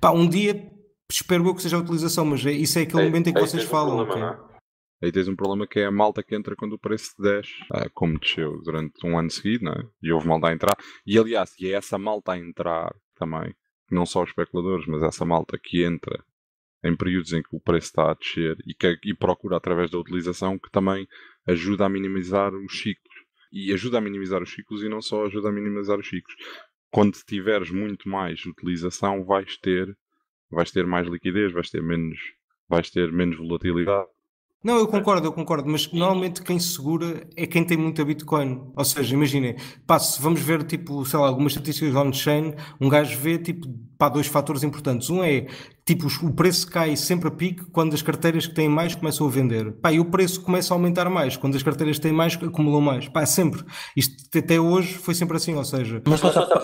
Pá, um dia espero eu que seja a utilização, mas é, isso é aquele aí, momento em que vocês falam. Um problema, okay? É? Aí tens um problema que é a malta que entra quando o preço desce, ah, como desceu durante um ano seguido, não é? E houve malta a entrar. E aliás, e é essa malta a entrar também não só os especuladores, mas essa malta que entra em períodos em que o preço está a descer e, que, e procura através da utilização que também ajuda a minimizar os ciclos. E ajuda a minimizar os ciclos e não só ajuda a minimizar os ciclos. Quando tiveres muito mais utilização, vais ter, vais ter mais liquidez, vais ter menos, vais ter menos volatilidade, não, eu concordo, eu concordo, mas normalmente quem segura é quem tem muito Bitcoin. Ou seja, imaginem, pá, se vamos ver, tipo, sei lá, algumas estatísticas on-chain, um gajo vê, tipo, pá, dois fatores importantes. Um é, tipo, o preço cai sempre a pique quando as carteiras que têm mais começam a vender. Pá, e o preço começa a aumentar mais, quando as carteiras têm mais acumulam mais. Pá, sempre. Isto até hoje foi sempre assim, ou seja... Mas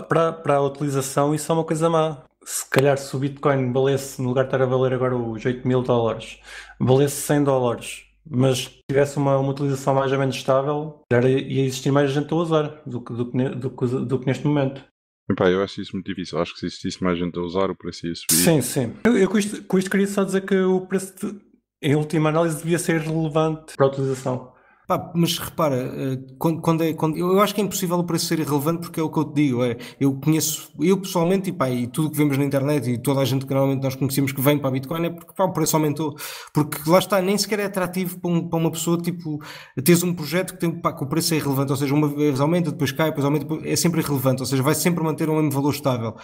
para, para a utilização isso é uma coisa má se calhar se o Bitcoin valesse, no lugar de estar a valer agora os 8 mil dólares, valesse 100 dólares, mas tivesse uma, uma utilização mais ou menos estável, ia existir mais gente a usar do que, do que, do que, do que neste momento. Epá, eu acho isso muito difícil. Acho que se existisse mais gente a usar, o preço ia subir. Sim, sim. Eu, eu com, isto, com, isto, queria só dizer que o preço, de, em última análise, devia ser relevante para a utilização. Pá, mas repara, eh, quando, quando é, quando, eu acho que é impossível o preço ser irrelevante porque é o que eu te digo. É, eu conheço, eu pessoalmente, e, pá, e tudo que vemos na internet e toda a gente que normalmente nós conhecemos que vem para a Bitcoin é porque pá, o preço aumentou. Porque lá está, nem sequer é atrativo para, um, para uma pessoa, tipo, teres um projeto que, tem, pá, que o preço é irrelevante. Ou seja, uma vez aumenta, depois cai, depois aumenta, depois, é sempre irrelevante. Ou seja, vai sempre manter um mesmo valor estável.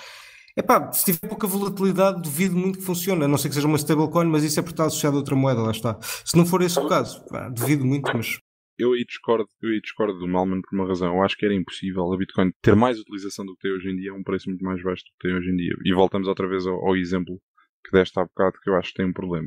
pá, se tiver pouca volatilidade, duvido muito que funcione. A não ser que seja uma stablecoin, mas isso é por estar associado a outra moeda, lá está. Se não for esse o caso, pá, duvido muito, mas eu aí discordo, eu aí discordo do Malman por uma razão. Eu acho que era impossível a Bitcoin ter mais utilização do que tem hoje em dia a um preço muito mais baixo do que tem hoje em dia. E voltamos outra vez ao, ao exemplo que deste há bocado que eu acho que tem um problema.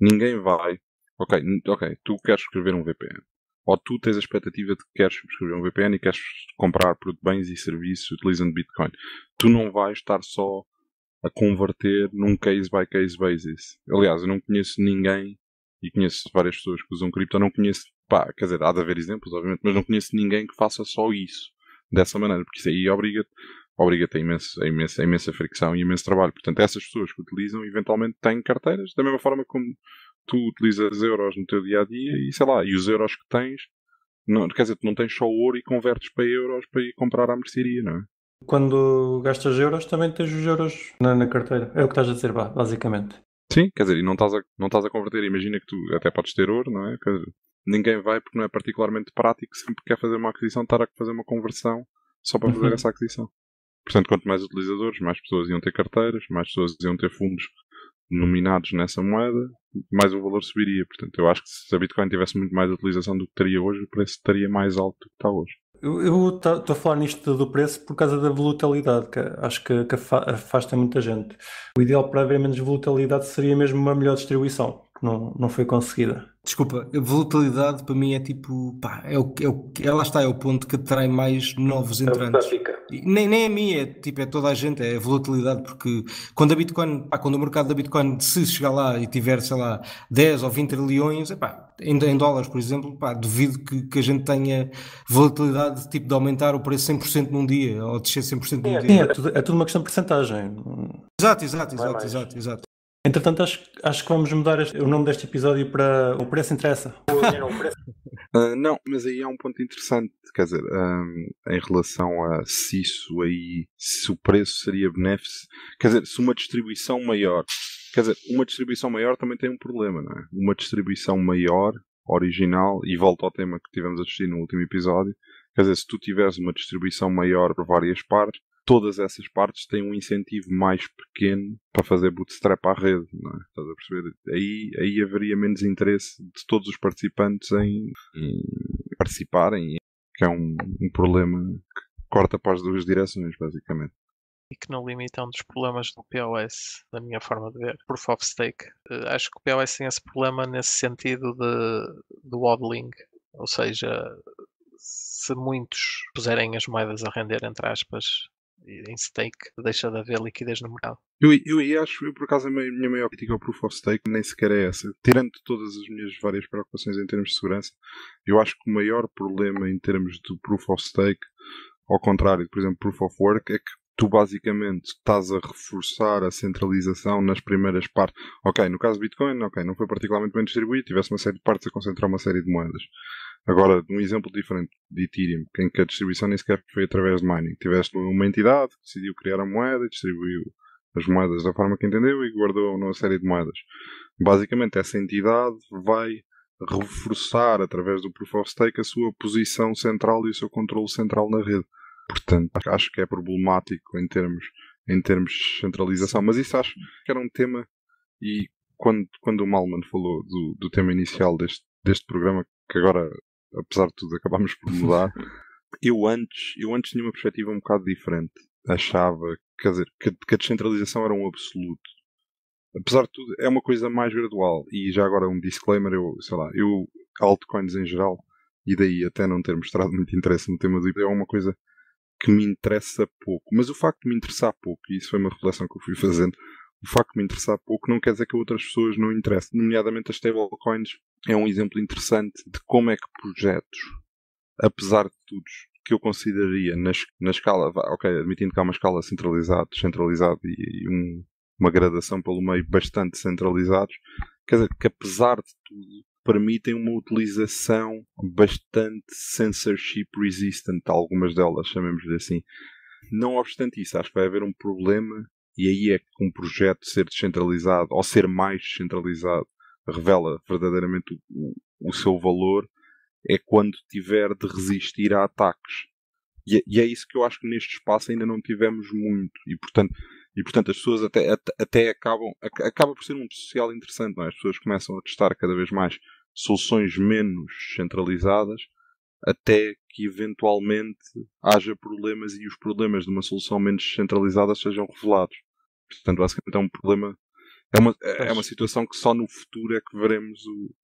Ninguém vai. Ok, ok, tu queres escrever um VPN ou tu tens a expectativa de que queres subscrever um VPN e queres comprar produtos, bens e serviços utilizando Bitcoin. Tu não vais estar só a converter num case by case basis. Aliás, eu não conheço ninguém e conheço várias pessoas que usam cripto, eu não conheço Pá, quer dizer, há de haver exemplos, obviamente, mas não conheço ninguém que faça só isso, dessa maneira, porque isso aí obriga-te obriga a, a, imensa, a imensa fricção e imenso trabalho. Portanto, essas pessoas que utilizam eventualmente têm carteiras, da mesma forma como tu utilizas euros no teu dia a dia e sei lá, e os euros que tens, não, quer dizer, tu não tens só ouro e convertes para euros para ir comprar à mercearia, não é? Quando gastas euros, também tens os euros na, na carteira. É o que estás a dizer, basicamente. Sim, quer dizer, e não estás a, não estás a converter. Imagina que tu até podes ter ouro, não é? ninguém vai porque não é particularmente prático sempre que quer fazer uma aquisição estar a fazer uma conversão só para fazer uhum. essa aquisição. Portanto, quanto mais utilizadores, mais pessoas iam ter carteiras, mais pessoas iam ter fundos nominados nessa moeda, mais o valor subiria. Portanto, eu acho que se a Bitcoin tivesse muito mais utilização do que teria hoje, o preço estaria mais alto do que está hoje. Eu estou tá, a falar nisto do preço por causa da volatilidade, que acho que, que afasta muita gente. O ideal para haver menos volatilidade seria mesmo uma melhor distribuição que não, não foi conseguida. Desculpa, a volatilidade para mim é tipo, pá, é o, é o, é está, é o ponto que atrai mais novos é entrantes. nem, nem a mim, é tipo, é toda a gente, é a volatilidade, porque quando a Bitcoin, pá, quando o mercado da Bitcoin, se chegar lá e tiver, sei lá, 10 ou 20 trilhões, é pá, em, em dólares, por exemplo, pá, duvido que, que a gente tenha volatilidade tipo de aumentar o preço 100% num dia ou descer 100% num é, dia. É, é, tudo, é tudo uma questão de porcentagem Exato, exato, exato, exato, exato. Entretanto, acho, acho que vamos mudar este, o nome deste episódio para O Preço Interessa. uh, [LAUGHS] não, mas aí há um ponto interessante, quer dizer, um, em relação a se isso aí, se o preço seria benéfico, quer dizer, se uma distribuição maior, quer dizer, uma distribuição maior também tem um problema, não é? Uma distribuição maior, original, e volta ao tema que tivemos a discutir no último episódio, quer dizer, se tu tiveres uma distribuição maior para várias partes, todas essas partes têm um incentivo mais pequeno para fazer bootstrap à rede, não é? Estás a perceber? Aí, aí haveria menos interesse de todos os participantes em, em participarem, que é um, um problema que corta para as duas direções, basicamente e que no limite é um dos problemas do POS, da minha forma de ver, Proof of Stake. Eh, acho que o POS tem esse problema nesse sentido de, do oddling, ou seja, se muitos puserem as moedas a render, entre aspas, em stake deixa de haver liquidez no mercado. Eu, eu, eu acho, eu por acaso, a minha maior crítica ao Proof of Stake nem sequer é essa. Tirando todas as minhas várias preocupações em termos de segurança, eu acho que o maior problema em termos do Proof of Stake, ao contrário, por exemplo, Proof of Work, é que tu basicamente estás a reforçar a centralização nas primeiras partes. Ok, no caso do Bitcoin, ok, não foi particularmente bem distribuído, tivesse uma série de partes a concentrar uma série de moedas. Agora, um exemplo diferente de Ethereum, em que a distribuição nem sequer foi através de mining. Tiveste uma entidade que decidiu criar a moeda e distribuiu as moedas da forma que entendeu e guardou numa série de moedas. Basicamente, essa entidade vai reforçar através do Proof of Stake a sua posição central e o seu controle central na rede. Portanto, acho que é problemático em termos, em termos de centralização, mas isso acho que era um tema e quando, quando o Malman falou do, do tema inicial deste, deste programa, que agora apesar de tudo, acabámos por mudar. [LAUGHS] eu antes, eu antes tinha uma perspectiva um bocado diferente. Achava, quer dizer, que, que a descentralização era um absoluto. Apesar de tudo, é uma coisa mais gradual. E já agora um disclaimer, eu, sei lá, eu, altcoins em geral, e daí até não ter mostrado muito interesse no tema do IP, é uma coisa que me interessa pouco. Mas o facto de me interessar pouco, e isso foi uma reflexão que eu fui fazendo, o facto de me interessar pouco não quer dizer que a outras pessoas não interessem. Nomeadamente as stablecoins é um exemplo interessante de como é que projetos, apesar de tudo, que eu consideraria na, na escala, ok, admitindo que há uma escala centralizada, descentralizada e, e um, uma gradação pelo meio bastante centralizados, quer dizer que apesar de tudo permitem uma utilização bastante censorship resistant, algumas delas, chamemos-lhe assim. Não obstante isso, acho que vai haver um problema e aí é que um projeto ser descentralizado ou ser mais descentralizado revela verdadeiramente o, o, o seu valor é quando tiver de resistir a ataques. E, é, e, é isso que eu acho que neste espaço ainda não tivemos muito. E portanto, e, portanto as pessoas até, até, até acabam. Acaba por ser um social interessante, é? As pessoas começam a testar cada vez mais soluções menos centralizadas até que eventualmente haja problemas e os problemas de uma solução menos centralizada sejam revelados. Portanto, basicamente é um problema. É uma, é, é uma situação que só no futuro é que veremos o,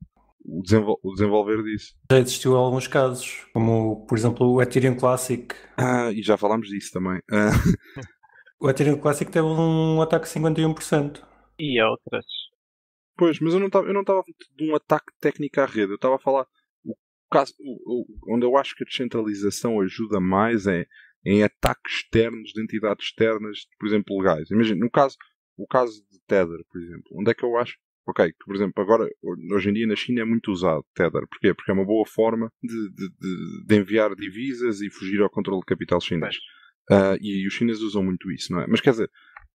o, desenvol o desenvolver disso. Já existiu alguns casos, como por exemplo o Ethereum Classic. Ah, e já falámos disso também. Ah. o Ethereum Classic teve um ataque de 51%. E outras. Pois, mas eu não estava de um ataque técnico à rede, eu estava a falar. O caso, o, o, onde eu acho que a descentralização ajuda mais é em ataques externos de entidades externas, por exemplo, legais. Imagina, no caso, o caso de Tether, por exemplo, onde é que eu acho? Ok, que por exemplo, agora, hoje em dia na China é muito usado Tether. Porquê? Porque é uma boa forma de, de, de enviar divisas e fugir ao controle de capital chinês. Uh, e, e, os chineses usam muito isso, não é? Mas quer dizer,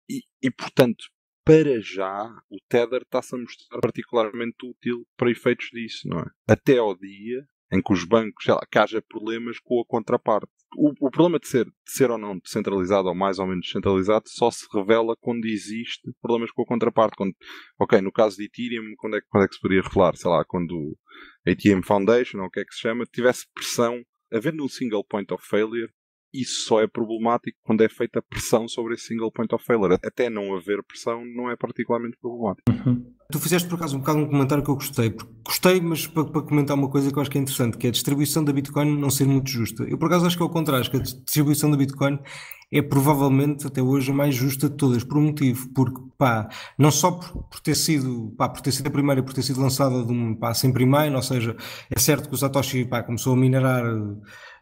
e, e portanto, para já, o Tether está-se a mostrar particularmente útil para efeitos disso, não é? Até ao dia em que os bancos, sei lá, que haja problemas com a contraparte o, o, problema de ser, de ser ou não descentralizado ou mais ou menos descentralizado só se revela quando existe problemas com a contraparte. Quando, ok, no caso de Ethereum, quando é, quando é que se poderia revelar? Sei lá, quando a Ethereum Foundation, ou o que é que se chama, tivesse pressão, havendo um single point of failure, isso só é problemático quando é feita pressão sobre esse single point of failure. Até não haver pressão não é particularmente problemático. Uhum. Tu fizeste por acaso um bocado um comentário que eu gostei. Gostei, mas para, para, comentar uma coisa que eu acho que é interessante, que é a distribuição da Bitcoin não ser muito justa. Eu por acaso acho que é o contrário, que a distribuição da Bitcoin é provavelmente até hoje a mais justa de todas, por um motivo, porque pá, não só por, por ter sido pá, por ter sido a primeira e por ter sido lançada de um, pá, sem primeiro, ou seja, é certo que o Satoshi pá, começou a minerar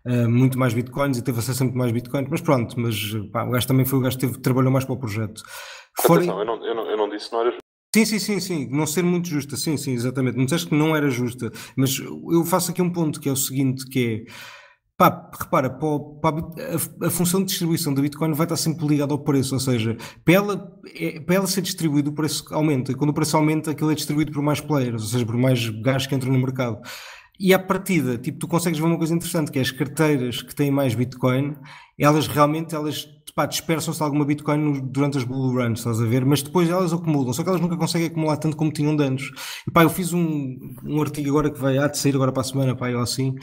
ah, muito mais bitcoins e teve acesso a muito mais bitcoins, mas pronto, mas pá, o gajo também foi o gajo que teve, trabalhou mais para o projeto. Fora... Atenção, eu não, eu, não, eu não disse não era Sim, sim, sim, sim, não ser muito justa, sim, sim, exatamente. Não disseste que não era justa, mas eu faço aqui um ponto que é o seguinte, que é, pá, repara, para para a, a, função de distribuição da Bitcoin vai estar sempre ligada ao preço, ou seja, para ela, é, para ela ser distribuída o preço aumenta, e quando o preço aumenta aquilo é distribuído por mais players, ou seja, por mais gajos que entram no mercado. E à partida, tipo, tu consegues ver uma coisa interessante, que é as carteiras que têm mais Bitcoin, elas realmente, elas dispersam-se alguma Bitcoin durante as bull runs, estás a ver? Mas depois elas acumulam, só que elas nunca conseguem acumular tanto como tinham de antes. E pá, eu fiz um, um artigo agora que vai, há de sair agora para a semana, pá, ou assim,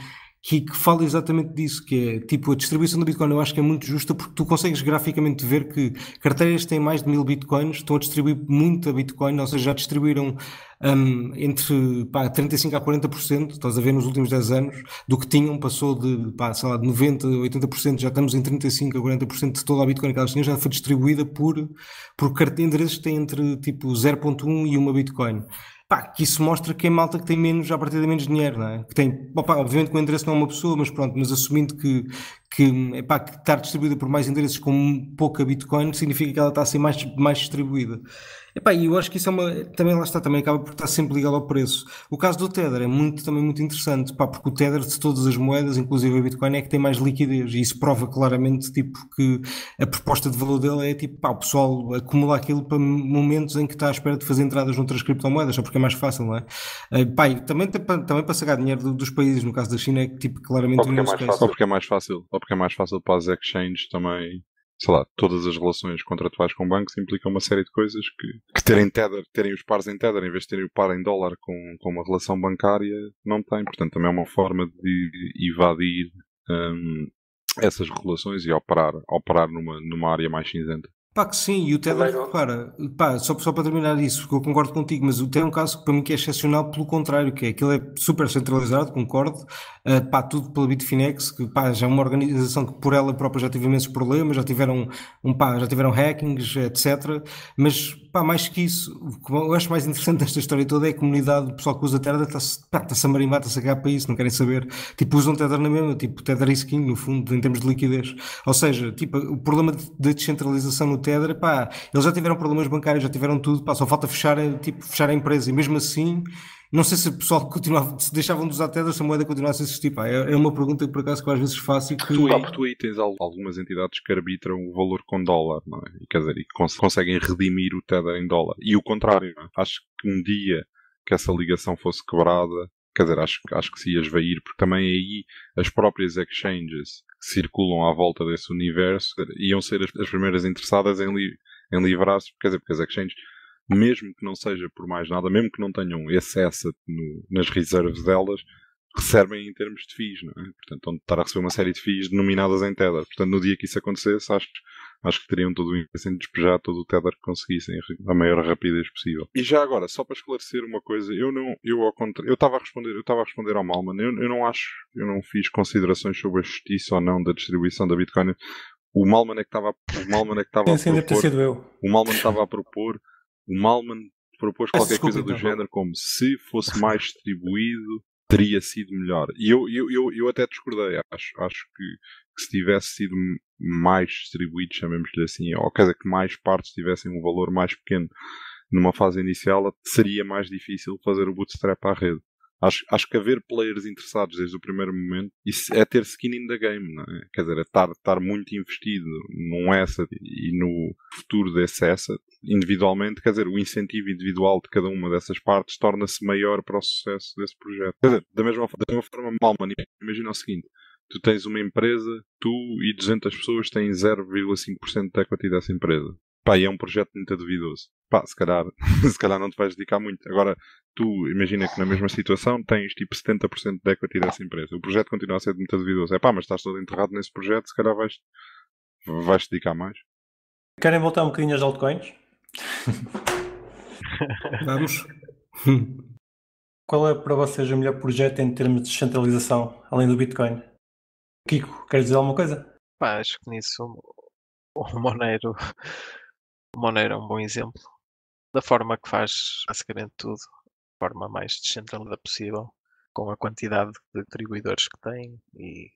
que, que fala exatamente disso, que é tipo a distribuição do Bitcoin eu acho que é muito justa porque tu consegues graficamente ver que carteiras têm mais de mil Bitcoins, estão a distribuir muita Bitcoin, ou seja, já distribuíram um, entre pá, 35% a 40%, estás a ver nos últimos 10 anos, do que tinham, passou de, pá, sei lá, de 90% a 80%, já estamos em 35% a 40% de toda a Bitcoin que elas tinham, já foi distribuída por, por endereços que têm entre tipo 0.1 e 1 Bitcoin. Pá, que isso mostra que é malta que tem menos, a partir de menos dinheiro, não é? Que tem, opa, obviamente que o endereço não é uma pessoa, mas pronto, mas assumindo que, que, epá, que estar distribuída por mais endereços com pouca Bitcoin significa que ela está a ser mais, mais distribuída. e eu acho que isso é uma. Também lá está, também acaba por estar sempre ligado ao preço. O caso do Tether é muito, também muito interessante, pá, porque o Tether de todas as moedas, inclusive a Bitcoin, é que tem mais liquidez e isso prova claramente tipo, que a proposta de valor dele é tipo, pá, o pessoal acumula aquilo para momentos em que está à espera de fazer entradas noutras criptomoedas, só porque é mais fácil, não é? Epá, eh, também, também para sacar dinheiro dos países, no caso da China, é que tipo, claramente. Ou é porque, é mais, fácil, ou porque é mais fácil, só porque é mais fácil para as exchanges também sei lá, todas as relações contratuais com bancos implicam uma série de coisas que, que terem tether, terem os pares em tether em vez de terem o par em dólar com, com uma relação bancária não tem. Portanto, também é uma forma de evadir um, essas relações e operar, operar numa, numa área mais cinzenta. Pá, que sim, e o Taylor, pá, só, só para terminar isso, porque eu concordo contigo, mas o Taylor é um caso que para mim que é excepcional pelo contrário, que é aquilo é super centralizado, concordo, uh, pá, tudo pela Bitfinex, que pá, já é uma organização que por ela própria já teve imensos problemas, já tiveram, um, pá, já tiveram hackings, etc, mas pá, mais que isso, o que eu acho mais interessante desta história toda é a comunidade, o pessoal que usa Tether está-se tá a marimbar, está-se a cagar para isso, não querem saber, tipo, usam Tether na mesma, tipo, Tether e Skin, no fundo, em termos de liquidez, ou seja, tipo, o problema da de descentralização no Tether, pá, eles já tiveram problemas bancários, já tiveram tudo, pá, só falta fechar, tipo, fechar a empresa. E mesmo assim, não sei se o pessoal continuava, se deixavam de usar Tether, se a moeda continuasse a existir, pá. É, é uma pergunta que por acaso que eu às vezes faço e que. Tu, pá, tu aí tens algumas entidades que arbitram o valor com dólar, não é? E, quer dizer, e cons conseguem redimir o Tether em dólar. E o contrário, é? Acho que um dia que essa ligação fosse quebrada, quer dizer, acho, acho que se ia esvair, porque também aí as próprias exchanges que circulam à volta desse universo iam ser as, as primeiras interessadas em, li, em livrar-se, quer dizer, porque as exchanges, mesmo que não seja por mais nada, mesmo que não tenham esse asset no, nas reservas delas, recebem em termos de FIIs, não é? Portanto, onde estar a receber uma série de FIIs denominadas em Tether. Portanto, no dia que isso acontecesse, acho, acho que teriam todo o interesse em despejar todo o Tether que conseguissem a maior rapidez possível. E já agora, só para esclarecer uma coisa, eu não, eu ao contrário, eu estava a responder, eu estava a responder ao Malman, eu, eu não acho, eu não fiz considerações sobre a justiça ou não da distribuição da Bitcoin. O Malman é que estava, o Malman é que estava a propor, o Malman estava a propor, o Malman propôs qualquer Desculpa, coisa do então. género como se fosse mais distribuído teria sido melhor. E eu, eu, eu, eu até discordei. Acho, acho que, que se tivesse sido mais distribuído, chamemos-lhe assim, ou quer dizer, que mais partes tivessem um valor mais pequeno numa fase inicial, seria mais difícil fazer o bootstrap à rede. Acho, acho que haver players interessados desde o primeiro momento isso é ter skin in the game, não é? Quer dizer, é estar, estar muito investido num asset e no futuro desse asset individualmente, quer dizer, o incentivo individual de cada uma dessas partes torna-se maior para o sucesso desse projeto. Quer dizer, da mesma, da mesma forma, mal imagina o seguinte: tu tens uma empresa, tu e 200 pessoas têm 0,5% da equity dessa empresa pá, é um projeto muito duvidoso. Pá, se calhar, [LAUGHS] se calhar não te vais dedicar muito. Agora, tu imagina que na mesma situação tens tipo 70% de equity dessa empresa. O projeto continua a ser muito duvidoso. É pá, mas estás todo enterrado nesse projeto, se calhar vais, vais te dedicar mais. Querem voltar um bocadinho às altcoins? [LAUGHS] Vamos. Qual é para vocês o melhor projeto em termos de descentralização, além do Bitcoin? Kiko, queres dizer alguma coisa? Pá, acho que nisso o Monero o Monero é um bom exemplo da forma que faz basicamente tudo, da forma mais descentralizada possível, com a quantidade de atribuidores que tem e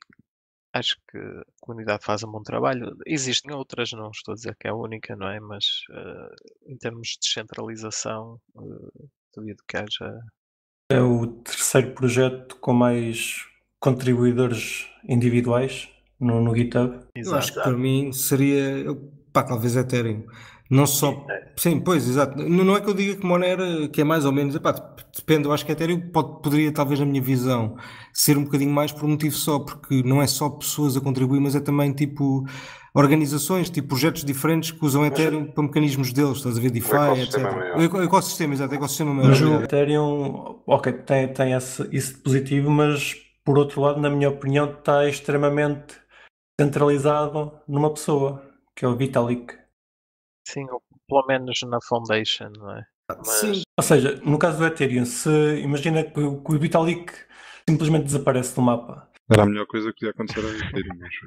acho que a comunidade faz um bom trabalho. Existem outras, não estou a dizer que é a única, não é? Mas uh, em termos de descentralização, uh, que haja. É o terceiro projeto com mais contribuidores individuais no, no GitHub. Exato. Eu acho que para mim seria, pá, talvez Ethereum. Não só. Sim, é. pois, exato. Não é que eu diga que Monero, que é mais ou menos. Epá, depende, eu acho que Ethereum pode, poderia, talvez, na minha visão, ser um bocadinho mais por um motivo só, porque não é só pessoas a contribuir, mas é também tipo organizações, tipo projetos diferentes que usam mas, Ethereum é- para mecanismos deles, estás a ver? DeFi, o etc. É o ecossistema, exato, o ecossistema maior. Mas o Ethereum, ok, tem, tem esse, esse positivo, mas por outro lado, na minha opinião, está extremamente centralizado numa pessoa, que é o Vitalik. Sim, ou pelo menos na Foundation, não é? Ah, mas... Sim, ou seja, no caso do Ethereum, se imagina que, o Vitalik simplesmente desaparece do mapa. Era a melhor coisa que podia acontecer ao Ethereum, acho.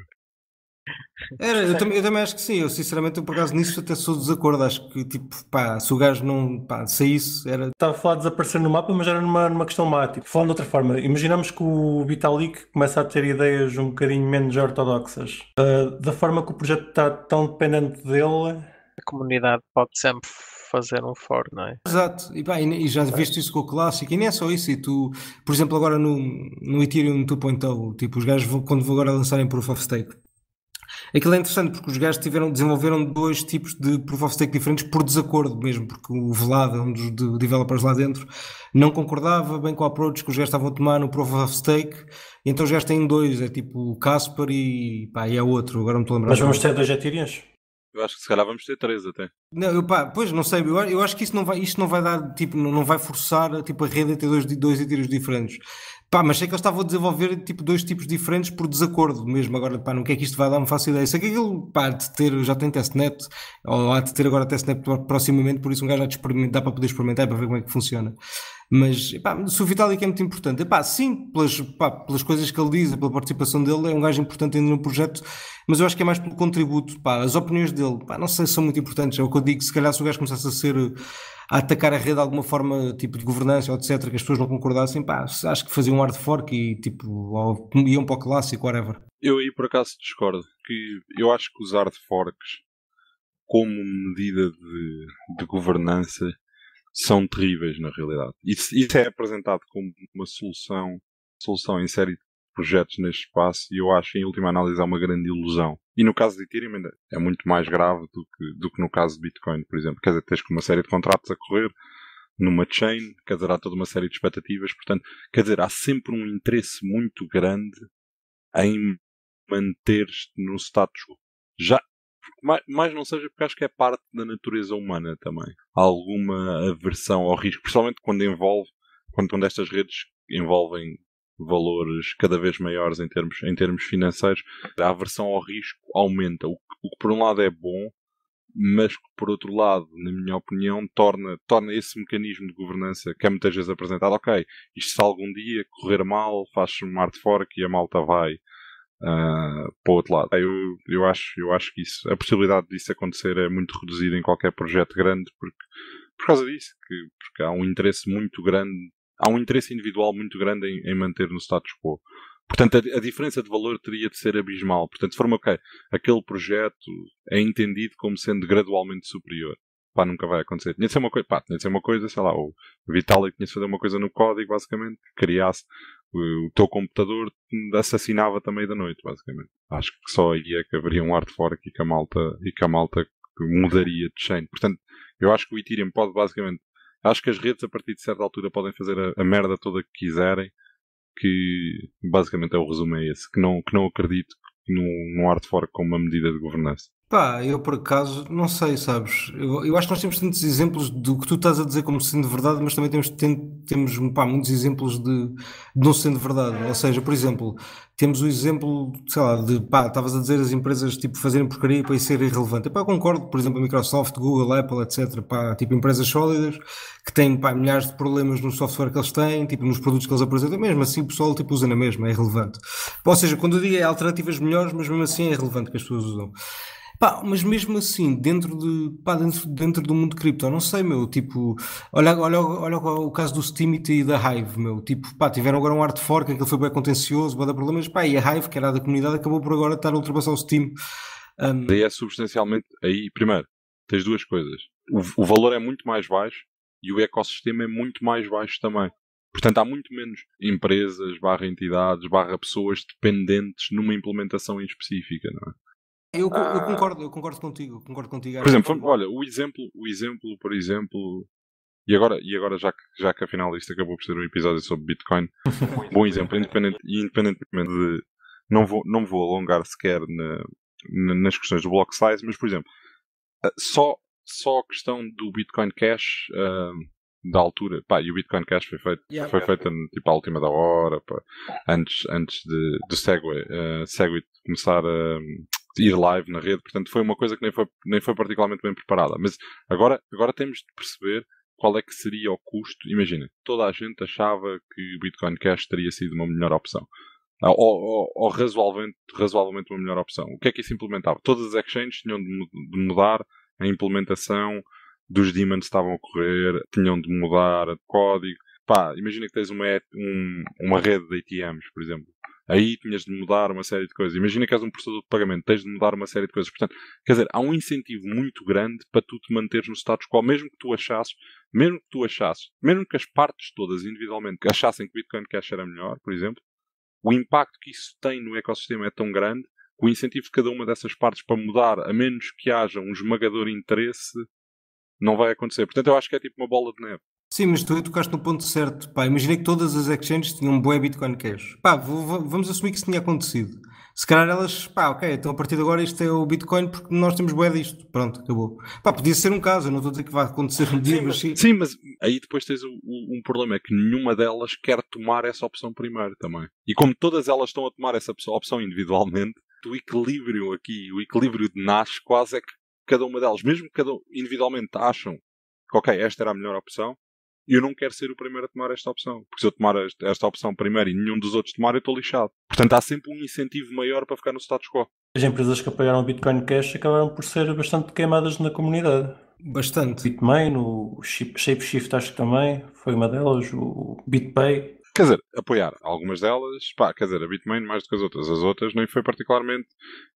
Era, eu também, eu também, acho que sim. Eu sinceramente, eu, por acaso nisso até sou de desacordo. Acho que tipo, pá, se o gajo não pá, saísse, era. Estava a falar de desaparecer no mapa, mas era numa, numa questão má. Tipo, falando de outra forma, imaginamos que o Vitalik começa a ter ideias um bocadinho menos ortodoxas. Uh, da forma que o projeto está tão dependente dele, a comunidade pode sempre fazer um foro, não é? Exato, e, pá, e, já viste isso com o clássico, e nem é só isso, e tu, por exemplo, agora no, no Ethereum 2.0, tipo, os gajos, quando vão agora lançarem Proof of Stake, aquilo é interessante porque os gajos tiveram, desenvolveram dois tipos de Proof of Stake diferentes por desacordo mesmo, porque o Velada, um dos de, developers lá dentro, não concordava bem com o approach que os gajos estavam a tomar no Proof of Stake, então os gajos têm dois, é tipo o Casper e, pá, e é outro, agora não estou a lembrar. Mas vamos ter dois Ethereums? Eu acho que se calhar vamos ter três até. Não, eu, pá, pois não sei, eu, eu acho que isso não vai, isto não vai dar, tipo, não, não vai forçar tipo, a rede a ter dois, dois tiros diferentes. Pá, mas sei que eles estavam a desenvolver tipo, dois tipos diferentes por desacordo mesmo. Agora, pá, não que é que isto vai dar, uma fácil ideia. Sei que aquilo, pá, de ter, já tem testnet, ou há de ter agora testnet proximamente, por isso um gajo já dá para poder experimentar para ver como é que funciona. Mas epá, se o Vitalik é muito importante, epá, sim, pelas, epá, pelas coisas que ele diz, pela participação dele, é um gajo importante ainda no projeto, mas eu acho que é mais pelo contributo, epá, as opiniões dele, epá, não sei se são muito importantes, é o que eu digo, se calhar se o gajo começasse a ser a atacar a rede de alguma forma, tipo de governança, etc., que as pessoas não concordassem, pá, acho que fazia um hard fork e tipo, ou, iam para o clássico, whatever. Eu aí por acaso discordo, que eu acho que os hard forks, como medida de, de governança, são terríveis na realidade. Isso, isso é apresentado como uma solução, solução em série de projetos neste espaço e eu acho, em última análise, é uma grande ilusão. E no caso de Ethereum ainda é muito mais grave do que, do que no caso de Bitcoin, por exemplo. Quer dizer, tens com uma série de contratos a correr numa chain, quer dizer, há toda uma série de expectativas, portanto, quer dizer, há sempre um interesse muito grande em manter-te no status quo. Já, mais não seja porque acho que é parte da natureza humana também. Há alguma aversão ao risco, principalmente quando envolve, quando, quando estas redes envolvem valores cada vez maiores em termos, em termos financeiros, a aversão ao risco aumenta, o que, o que por um lado é bom, mas que por outro lado, na minha opinião, torna, torna esse mecanismo de governança que é muitas vezes apresentado, ok, isto se algum dia correr mal, faz-se um hard fork e a malta vai uh, para o outro lado. Eu, eu, acho, eu acho que isso, a possibilidade disso acontecer é muito reduzida em qualquer projeto grande, porque, por causa disso, que, porque há um interesse muito grande, há um interesse individual muito grande em, em manter no status quo. Portanto, a, a, diferença de valor teria de ser abismal. Portanto, de forma ok, aquele projeto é entendido como sendo gradualmente superior pá, nunca vai acontecer. Tinha de ser uma coisa, pá, tinha de ser uma coisa, sei lá, o Vitalik tinha de fazer uma coisa no código, basicamente, que criasse o teu computador assassinava também da noite, basicamente. Acho que só aí é que haveria um hard fork e que a malta, e que a malta mudaria de chain. Portanto, eu acho que o Ethereum pode basicamente. Acho que as redes a partir de certa altura podem fazer a, a merda toda que quiserem, que basicamente é o resumo é esse, que não, que não acredito num hard fork como uma medida de governança. Pá, eu por acaso não sei, sabes? Eu, eu acho que nós temos tantos exemplos do que tu estás a dizer como sendo verdade, mas também temos, tem, temos pá, muitos exemplos de, de, não sendo verdade. Ou seja, por exemplo, temos o exemplo, sei lá, de pá, estavas a dizer as empresas tipo fazerem porcaria para isso ser irrelevante. Pá, eu concordo, por exemplo, a Microsoft, Google, Apple, etc. Pá, tipo empresas sólidas que têm pá, milhares de problemas no software que eles têm, tipo nos produtos que eles apresentam, mesmo assim o pessoal tipo, usa na mesma, é irrelevante. Ou seja, quando eu digo é alternativas melhores, mas mesmo assim é irrelevante que as pessoas usam. Pá, mas mesmo assim, dentro, de, pá, dentro, dentro do mundo cripto, não sei, meu, tipo, olha, olha, olha o caso do Steemit e da Hive, meu, tipo, pá, tiveram agora um hard fork, aquilo foi bem contencioso, bota problemas, pá, e a Hive, que era da comunidade, acabou por agora estar a ultrapassar o Steam. Um... é substancialmente, aí, primeiro, tens duas coisas. O, o valor é muito mais baixo e o ecossistema é muito mais baixo também. Portanto, há muito menos empresas, barra entidades, barra pessoas dependentes numa implementação em específica, não é? Eu, ah, eu, concordo, eu concordo contigo, concordo contigo. Por exemplo, olha, o exemplo, o exemplo, por exemplo, e agora, e agora já, que, já que afinal isto acabou por ser um episódio sobre Bitcoin, [LAUGHS] bom exemplo, independente, independentemente de. Não, vou, não vou alongar sequer na, na, nas questões do block size, mas por exemplo, só, só a questão do Bitcoin Cash ah, da altura, pá, e o Bitcoin Cash foi feito, yeah, foi feito tipo à última da hora, pá, antes, antes de, do Segway, uh, Segway começar a ir live na rede, portanto foi uma coisa que nem foi, nem foi particularmente bem preparada. Mas agora, agora temos de perceber qual é que seria o custo. Imagina, toda a gente achava que o Bitcoin Cash teria sido uma melhor opção. Ah, ou, ou, ou razoavelmente, razoavelmente uma melhor opção. O que é que isso implementava? Todas as exchanges tinham de mudar a implementação dos demons que estavam a ocorrer, tinham de mudar o código. Pá, imagina que tens uma, um, uma rede de ATMs, por exemplo aí tinhas de mudar uma série de coisas. Imagina que és um processador de pagamento, tens de mudar uma série de coisas. Portanto, quer dizer, há um incentivo muito grande para tu te manteres no status quo, mesmo que tu achasses, mesmo que tu achasses, mesmo que as partes todas individualmente achassem que o Bitcoin Cash era melhor, por exemplo, o impacto que isso tem no ecossistema é tão grande que o incentivo de cada uma dessas partes para mudar, a menos que haja um esmagador interesse, não vai acontecer. Portanto, eu acho que é tipo uma bola de neve. Sim, mas tu tocaste no ponto certo. Pá, imaginei que todas as exchanges tinham um bué Bitcoin Cash. Pá, vou, vamos assumir que isso tinha acontecido. Se calhar elas, pá, ok, então a partir de agora isto é o Bitcoin porque nós temos bué disto. Pronto, acabou. Pá, podia ser um caso, eu não estou a dizer que vai acontecer um dia, sim, mas sim. Sim, mas aí depois tens o, o, um problema, é que nenhuma delas quer tomar essa opção primeiro também. E como todas elas estão a tomar essa opção individualmente, o equilíbrio aqui, o equilíbrio de nasce quase é que cada uma delas, mesmo que cada, individualmente acham que, ok, esta era a melhor opção, eu não quero ser o primeiro a tomar esta opção. Porque se eu tomar esta opção primeiro e nenhum dos outros tomar, eu estou lixado. Portanto, há sempre um incentivo maior para ficar no status quo. As empresas que apoiaram o Bitcoin Cash acabaram por ser bastante queimadas na comunidade. Bastante. Bitmain, o Shapeshift acho que também foi uma delas, o BitPay. Quer dizer, apoiar algumas delas, pá, quer dizer, a Bitmain mais do que as outras. As outras nem foi particularmente,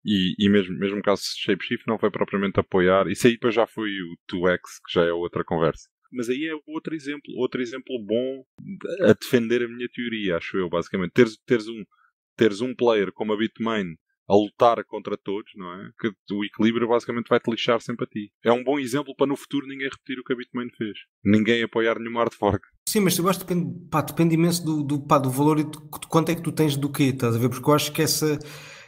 e, e mesmo, mesmo caso Shapeshift não foi propriamente apoiar. Isso aí depois já foi o 2X, que já é outra conversa. Mas aí é outro exemplo, outro exemplo bom a defender a minha teoria, acho eu, basicamente. Teres, teres, um, teres um player como a Bitmain a lutar contra todos, não é? Que o equilíbrio basicamente vai-te lixar sempre a ti. É um bom exemplo para no futuro ninguém repetir o que a Bitmain fez. Ninguém apoiar nenhum hard fork. Sim, mas eu acho que depende, pá, depende imenso do, do, pá, do valor e de, de quanto é que tu tens do quê, estás a ver? Porque eu acho que essa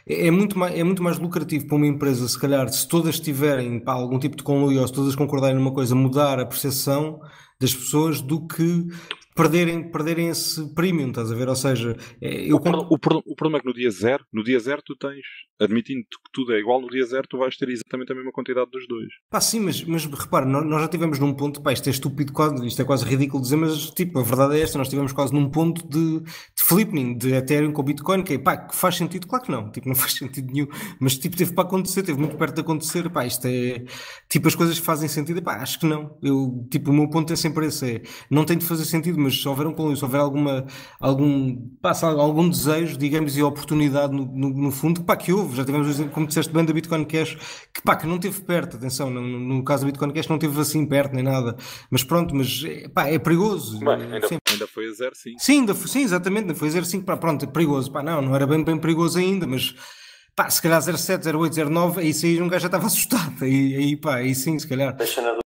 é, é muito, mais, é muito mais lucrativo para uma empresa, se calhar, se todas tiverem pá, algum tipo de conluio ou se todas concordarem numa coisa, mudar a percepção das pessoas do que perderem, perderem esse premium, estás a ver? Ou seja, é, eu... o, problema, o, problema, o, problema é que no dia zero, no dia zero tu tens, admitindo que tudo é igual, no dia zero tu vais ter exatamente a mesma quantidade dos dois. Pá, sim, mas, mas repara, nós já tivemos num ponto, pá, isto é estúpido, isto é quase ridículo dizer, mas tipo, a verdade é esta, nós tivemos quase num ponto de, de flipping, de Ethereum com Bitcoin, que é, pá, que faz sentido? Claro que não, tipo, não [LAUGHS] faz sentido nenhum, mas tipo, teve para acontecer, teve muito perto de acontecer, pá, isto é, tipo, as coisas fazem sentido, pá, acho que não, eu, tipo, o meu ponto é sempre esse, é, não tem de fazer sentido, mas mas se houver, um, se houver alguma, algum, passa algum desejo, digamos, e oportunidade no, no, no, fundo, pá, que houve, já tivemos, como disseste bem, da Bitcoin Cash, que pá, que não teve perto, atenção, no, no caso da Bitcoin Cash não teve assim perto nem nada, mas pronto, mas é, pá, é perigoso. ainda, ainda, foi a 0,5. Sim, ainda foi, sim, exatamente, ainda foi a 0,5, pá, pronto, é perigoso, pá, não, não era bem, bem perigoso ainda, mas pá, se calhar 07, 08, 09, aí sim um gajo já estava assustado. Aí, aí pá, aí sim, se calhar.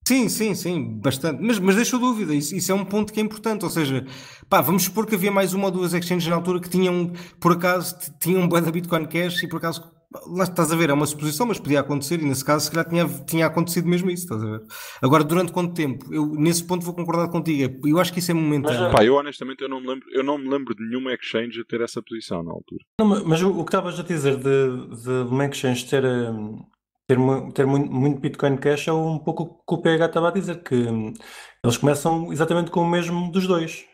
Sim, sim, sim, bastante. Mas, mas deixa dúvida, isso, isso, é um ponto que é importante. Ou seja, pá, vamos supor que havia mais uma ou duas exchanges na altura que tinham, por acaso, tinham bué da Bitcoin Cash e por acaso, lá estás a ver, é uma suposição, mas podia acontecer e nesse caso, se calhar tinha, tinha acontecido mesmo isso, estás a ver? Agora, durante quanto tempo? Eu, nesse ponto, vou concordar contigo. É, eu acho que isso é momentâneo. Mas, pá, eu honestamente eu não, me lembro, eu não me lembro de nenhuma exchange a ter essa posição na altura. Não, mas o, o que estavas a dizer de, de uma exchange ter. Um ter, ter muito, muito, Bitcoin Cash é um pouco o que o PH estava a dizer, que eles começam exatamente com o mesmo dos dois.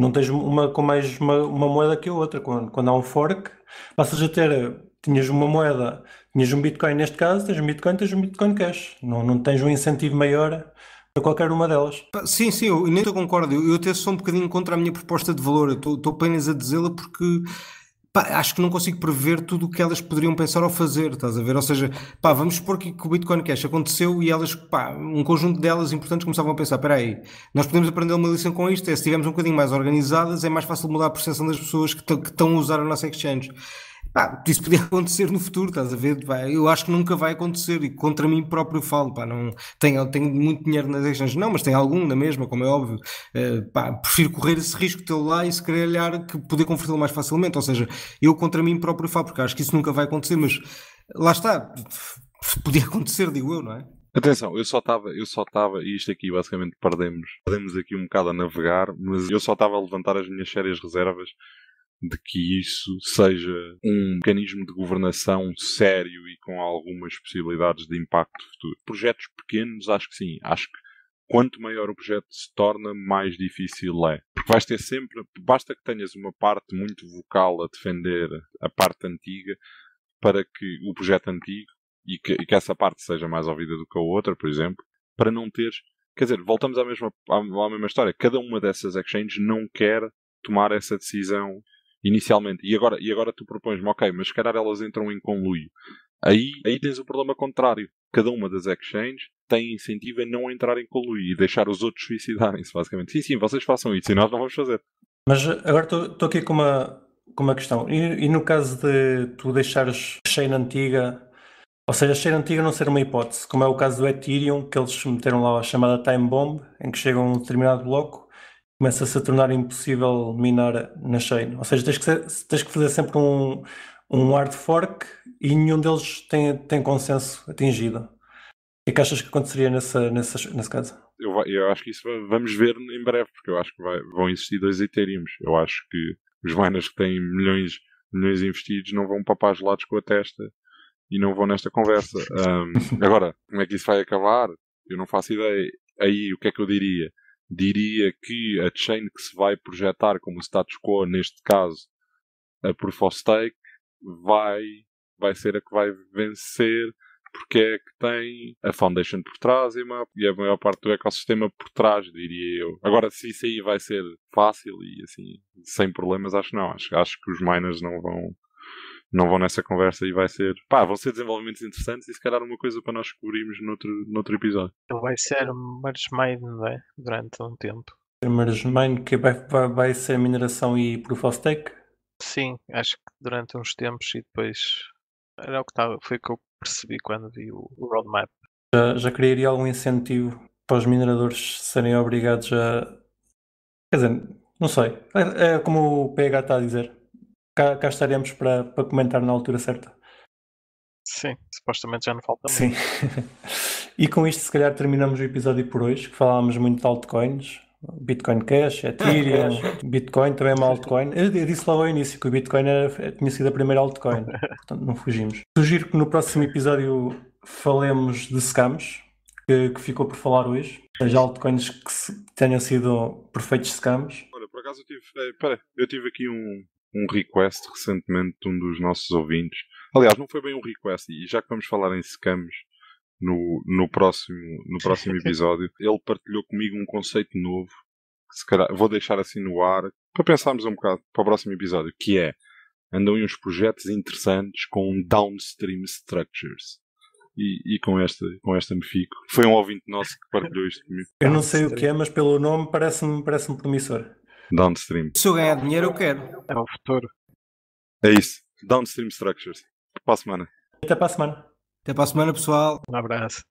Não tens uma com mais uma, uma moeda que a outra. Quando, quando há um fork, passas a ter tinhas uma moeda, tinhas um Bitcoin neste caso, tens um Bitcoin, tens um Bitcoin Cash. Não, não tens um incentivo maior para qualquer uma delas. Ah, sim, sim, eu nem te concordo. Eu até sou um bocadinho contra a minha proposta de valor. Estou apenas a dizê-la porque pá, acho que não consigo prever tudo o que elas poderiam pensar ou fazer, estás a ver? Ou seja, pá, vamos supor que, que o Bitcoin Cash aconteceu e elas, pá, um conjunto delas importantes começavam a pensar, espera aí, nós podemos aprender uma lição com isto, é se estivermos um bocadinho mais organizadas é mais fácil mudar a percepção das pessoas que, que estão a usar a nossa exchange. Pá, isso podia [LAUGHS] acontecer no futuro, estás a ver? Pá, eu acho que nunca vai acontecer e contra mim próprio falo, pá, não tenho, tenho muito dinheiro nas exchanges, não, mas tem algum na mesma, como é óbvio. Uh, pá, prefiro correr esse risco tê-lo lá e se calhar que poder convertê-lo mais facilmente. Ou seja, eu contra mim próprio falo, porque acho que isso nunca vai acontecer, mas lá está, podia acontecer, digo eu, não é? Atenção, eu só estava, eu só estava, e isto aqui basicamente perdemos, perdemos aqui um bocado a navegar, mas eu só estava a levantar as minhas sérias reservas de que isso seja um mecanismo de governação sério e com algumas possibilidades de impacto futuro. Projetos pequenos, acho que sim. Acho que quanto maior o projeto se torna, mais difícil é. Porque vais ter sempre, basta que tenhas uma parte muito vocal a defender a parte antiga para que o projeto antigo e que, e que essa parte seja mais ouvida do que a outra, por exemplo, para não teres. Quer dizer, voltamos à mesma, à, à mesma história. Cada uma dessas exchanges não quer tomar essa decisão inicialmente, e agora, e agora tu propões-me, ok, mas se calhar elas entram em conluio. Aí, aí tens o problema contrário. Cada uma das exchanges tem incentivo a não entrar em conluio e deixar os outros suicidarem-se, basicamente. Sim, sim, vocês façam isso e nós não vamos fazer. Mas agora estou aqui com uma, com uma questão. E, e no caso de tu deixares chain antiga, ou seja, a chain antiga não ser uma hipótese, como é o caso do Ethereum, que eles meteram lá a chamada time bomb, em que chega um determinado bloco começa-se a tornar impossível minar na chain. Ou seja, tens que, ser, tens que fazer sempre um, um hard fork e nenhum deles tem, tem consenso atingido. O que é que achas que aconteceria nessa, nessa, nesse caso? Eu, eu acho que isso vamos ver em breve, porque eu acho que vai, vão existir dois Ethereums. Eu acho que os miners que têm milhões, milhões investidos não vão papar os lados com a testa e não vão nesta conversa. Um, [LAUGHS] agora, como é que isso vai acabar? Eu não faço ideia. Aí o que é que eu diria? diria que a chain que se vai projetar como status quo, neste caso a Proof of Stake, vai, vai ser a que vai vencer porque é que tem a Foundation por trás e a maior parte do ecossistema por trás, diria eu. Agora, se isso aí vai ser fácil e assim, sem problemas, acho que não. Acho, acho que os miners não vão, não vão nessa conversa e vai ser. Pá, vão ser desenvolvimentos interessantes e se calhar uma coisa para nós cobrirmos noutro, noutro episódio. Vai ser Merge não é? Durante um tempo. Merge Mine que vai, vai, vai ser mineração e Proof of Stake? Sim, acho que durante uns tempos e depois. Era o que estava, foi o que eu percebi quando vi o roadmap. Já, já criaria algum incentivo para os mineradores serem obrigados a. Quer dizer, não sei. É, é como o PH está a dizer cá, cá estaremos para, para comentar na altura certa. Sim, supostamente já não falta muito. Sim. [LAUGHS] e com isto, se calhar, terminamos o episódio por hoje, que falámos muito de altcoins. Bitcoin Cash, Ethereum, [LAUGHS] Bitcoin também é uma altcoin. Eu, disse logo ao início que o Bitcoin era, tinha sido a primeira altcoin, [LAUGHS] portanto não fugimos. Sugiro que no próximo episódio falemos de scams, que, que ficou por falar hoje. As altcoins que se, tenham sido perfeitos scams. Olha, por acaso eu tive. Espera, eh, eu tive aqui um, um request recentemente de um dos nossos ouvintes. Aliás, não foi bem um request, e já que vamos falar em scams no, no, próximo, no próximo [LAUGHS] episódio, ele partilhou comigo um conceito novo que se calhar vou deixar assim no ar para pensarmos um bocado para o próximo episódio, que é andam em uns projetos interessantes com downstream structures. E, e, com, esta, com esta me fico. Foi um ouvinte nosso que partilhou isto comigo. Eu não sei o que é, mas pelo nome parece-me parece promissor. Downstream. Se eu ganhar dinheiro, eu quero. É o futuro. É isso. Downstream Structures. Para a semana. Até para a semana. Até para a semana, pessoal. Um abraço.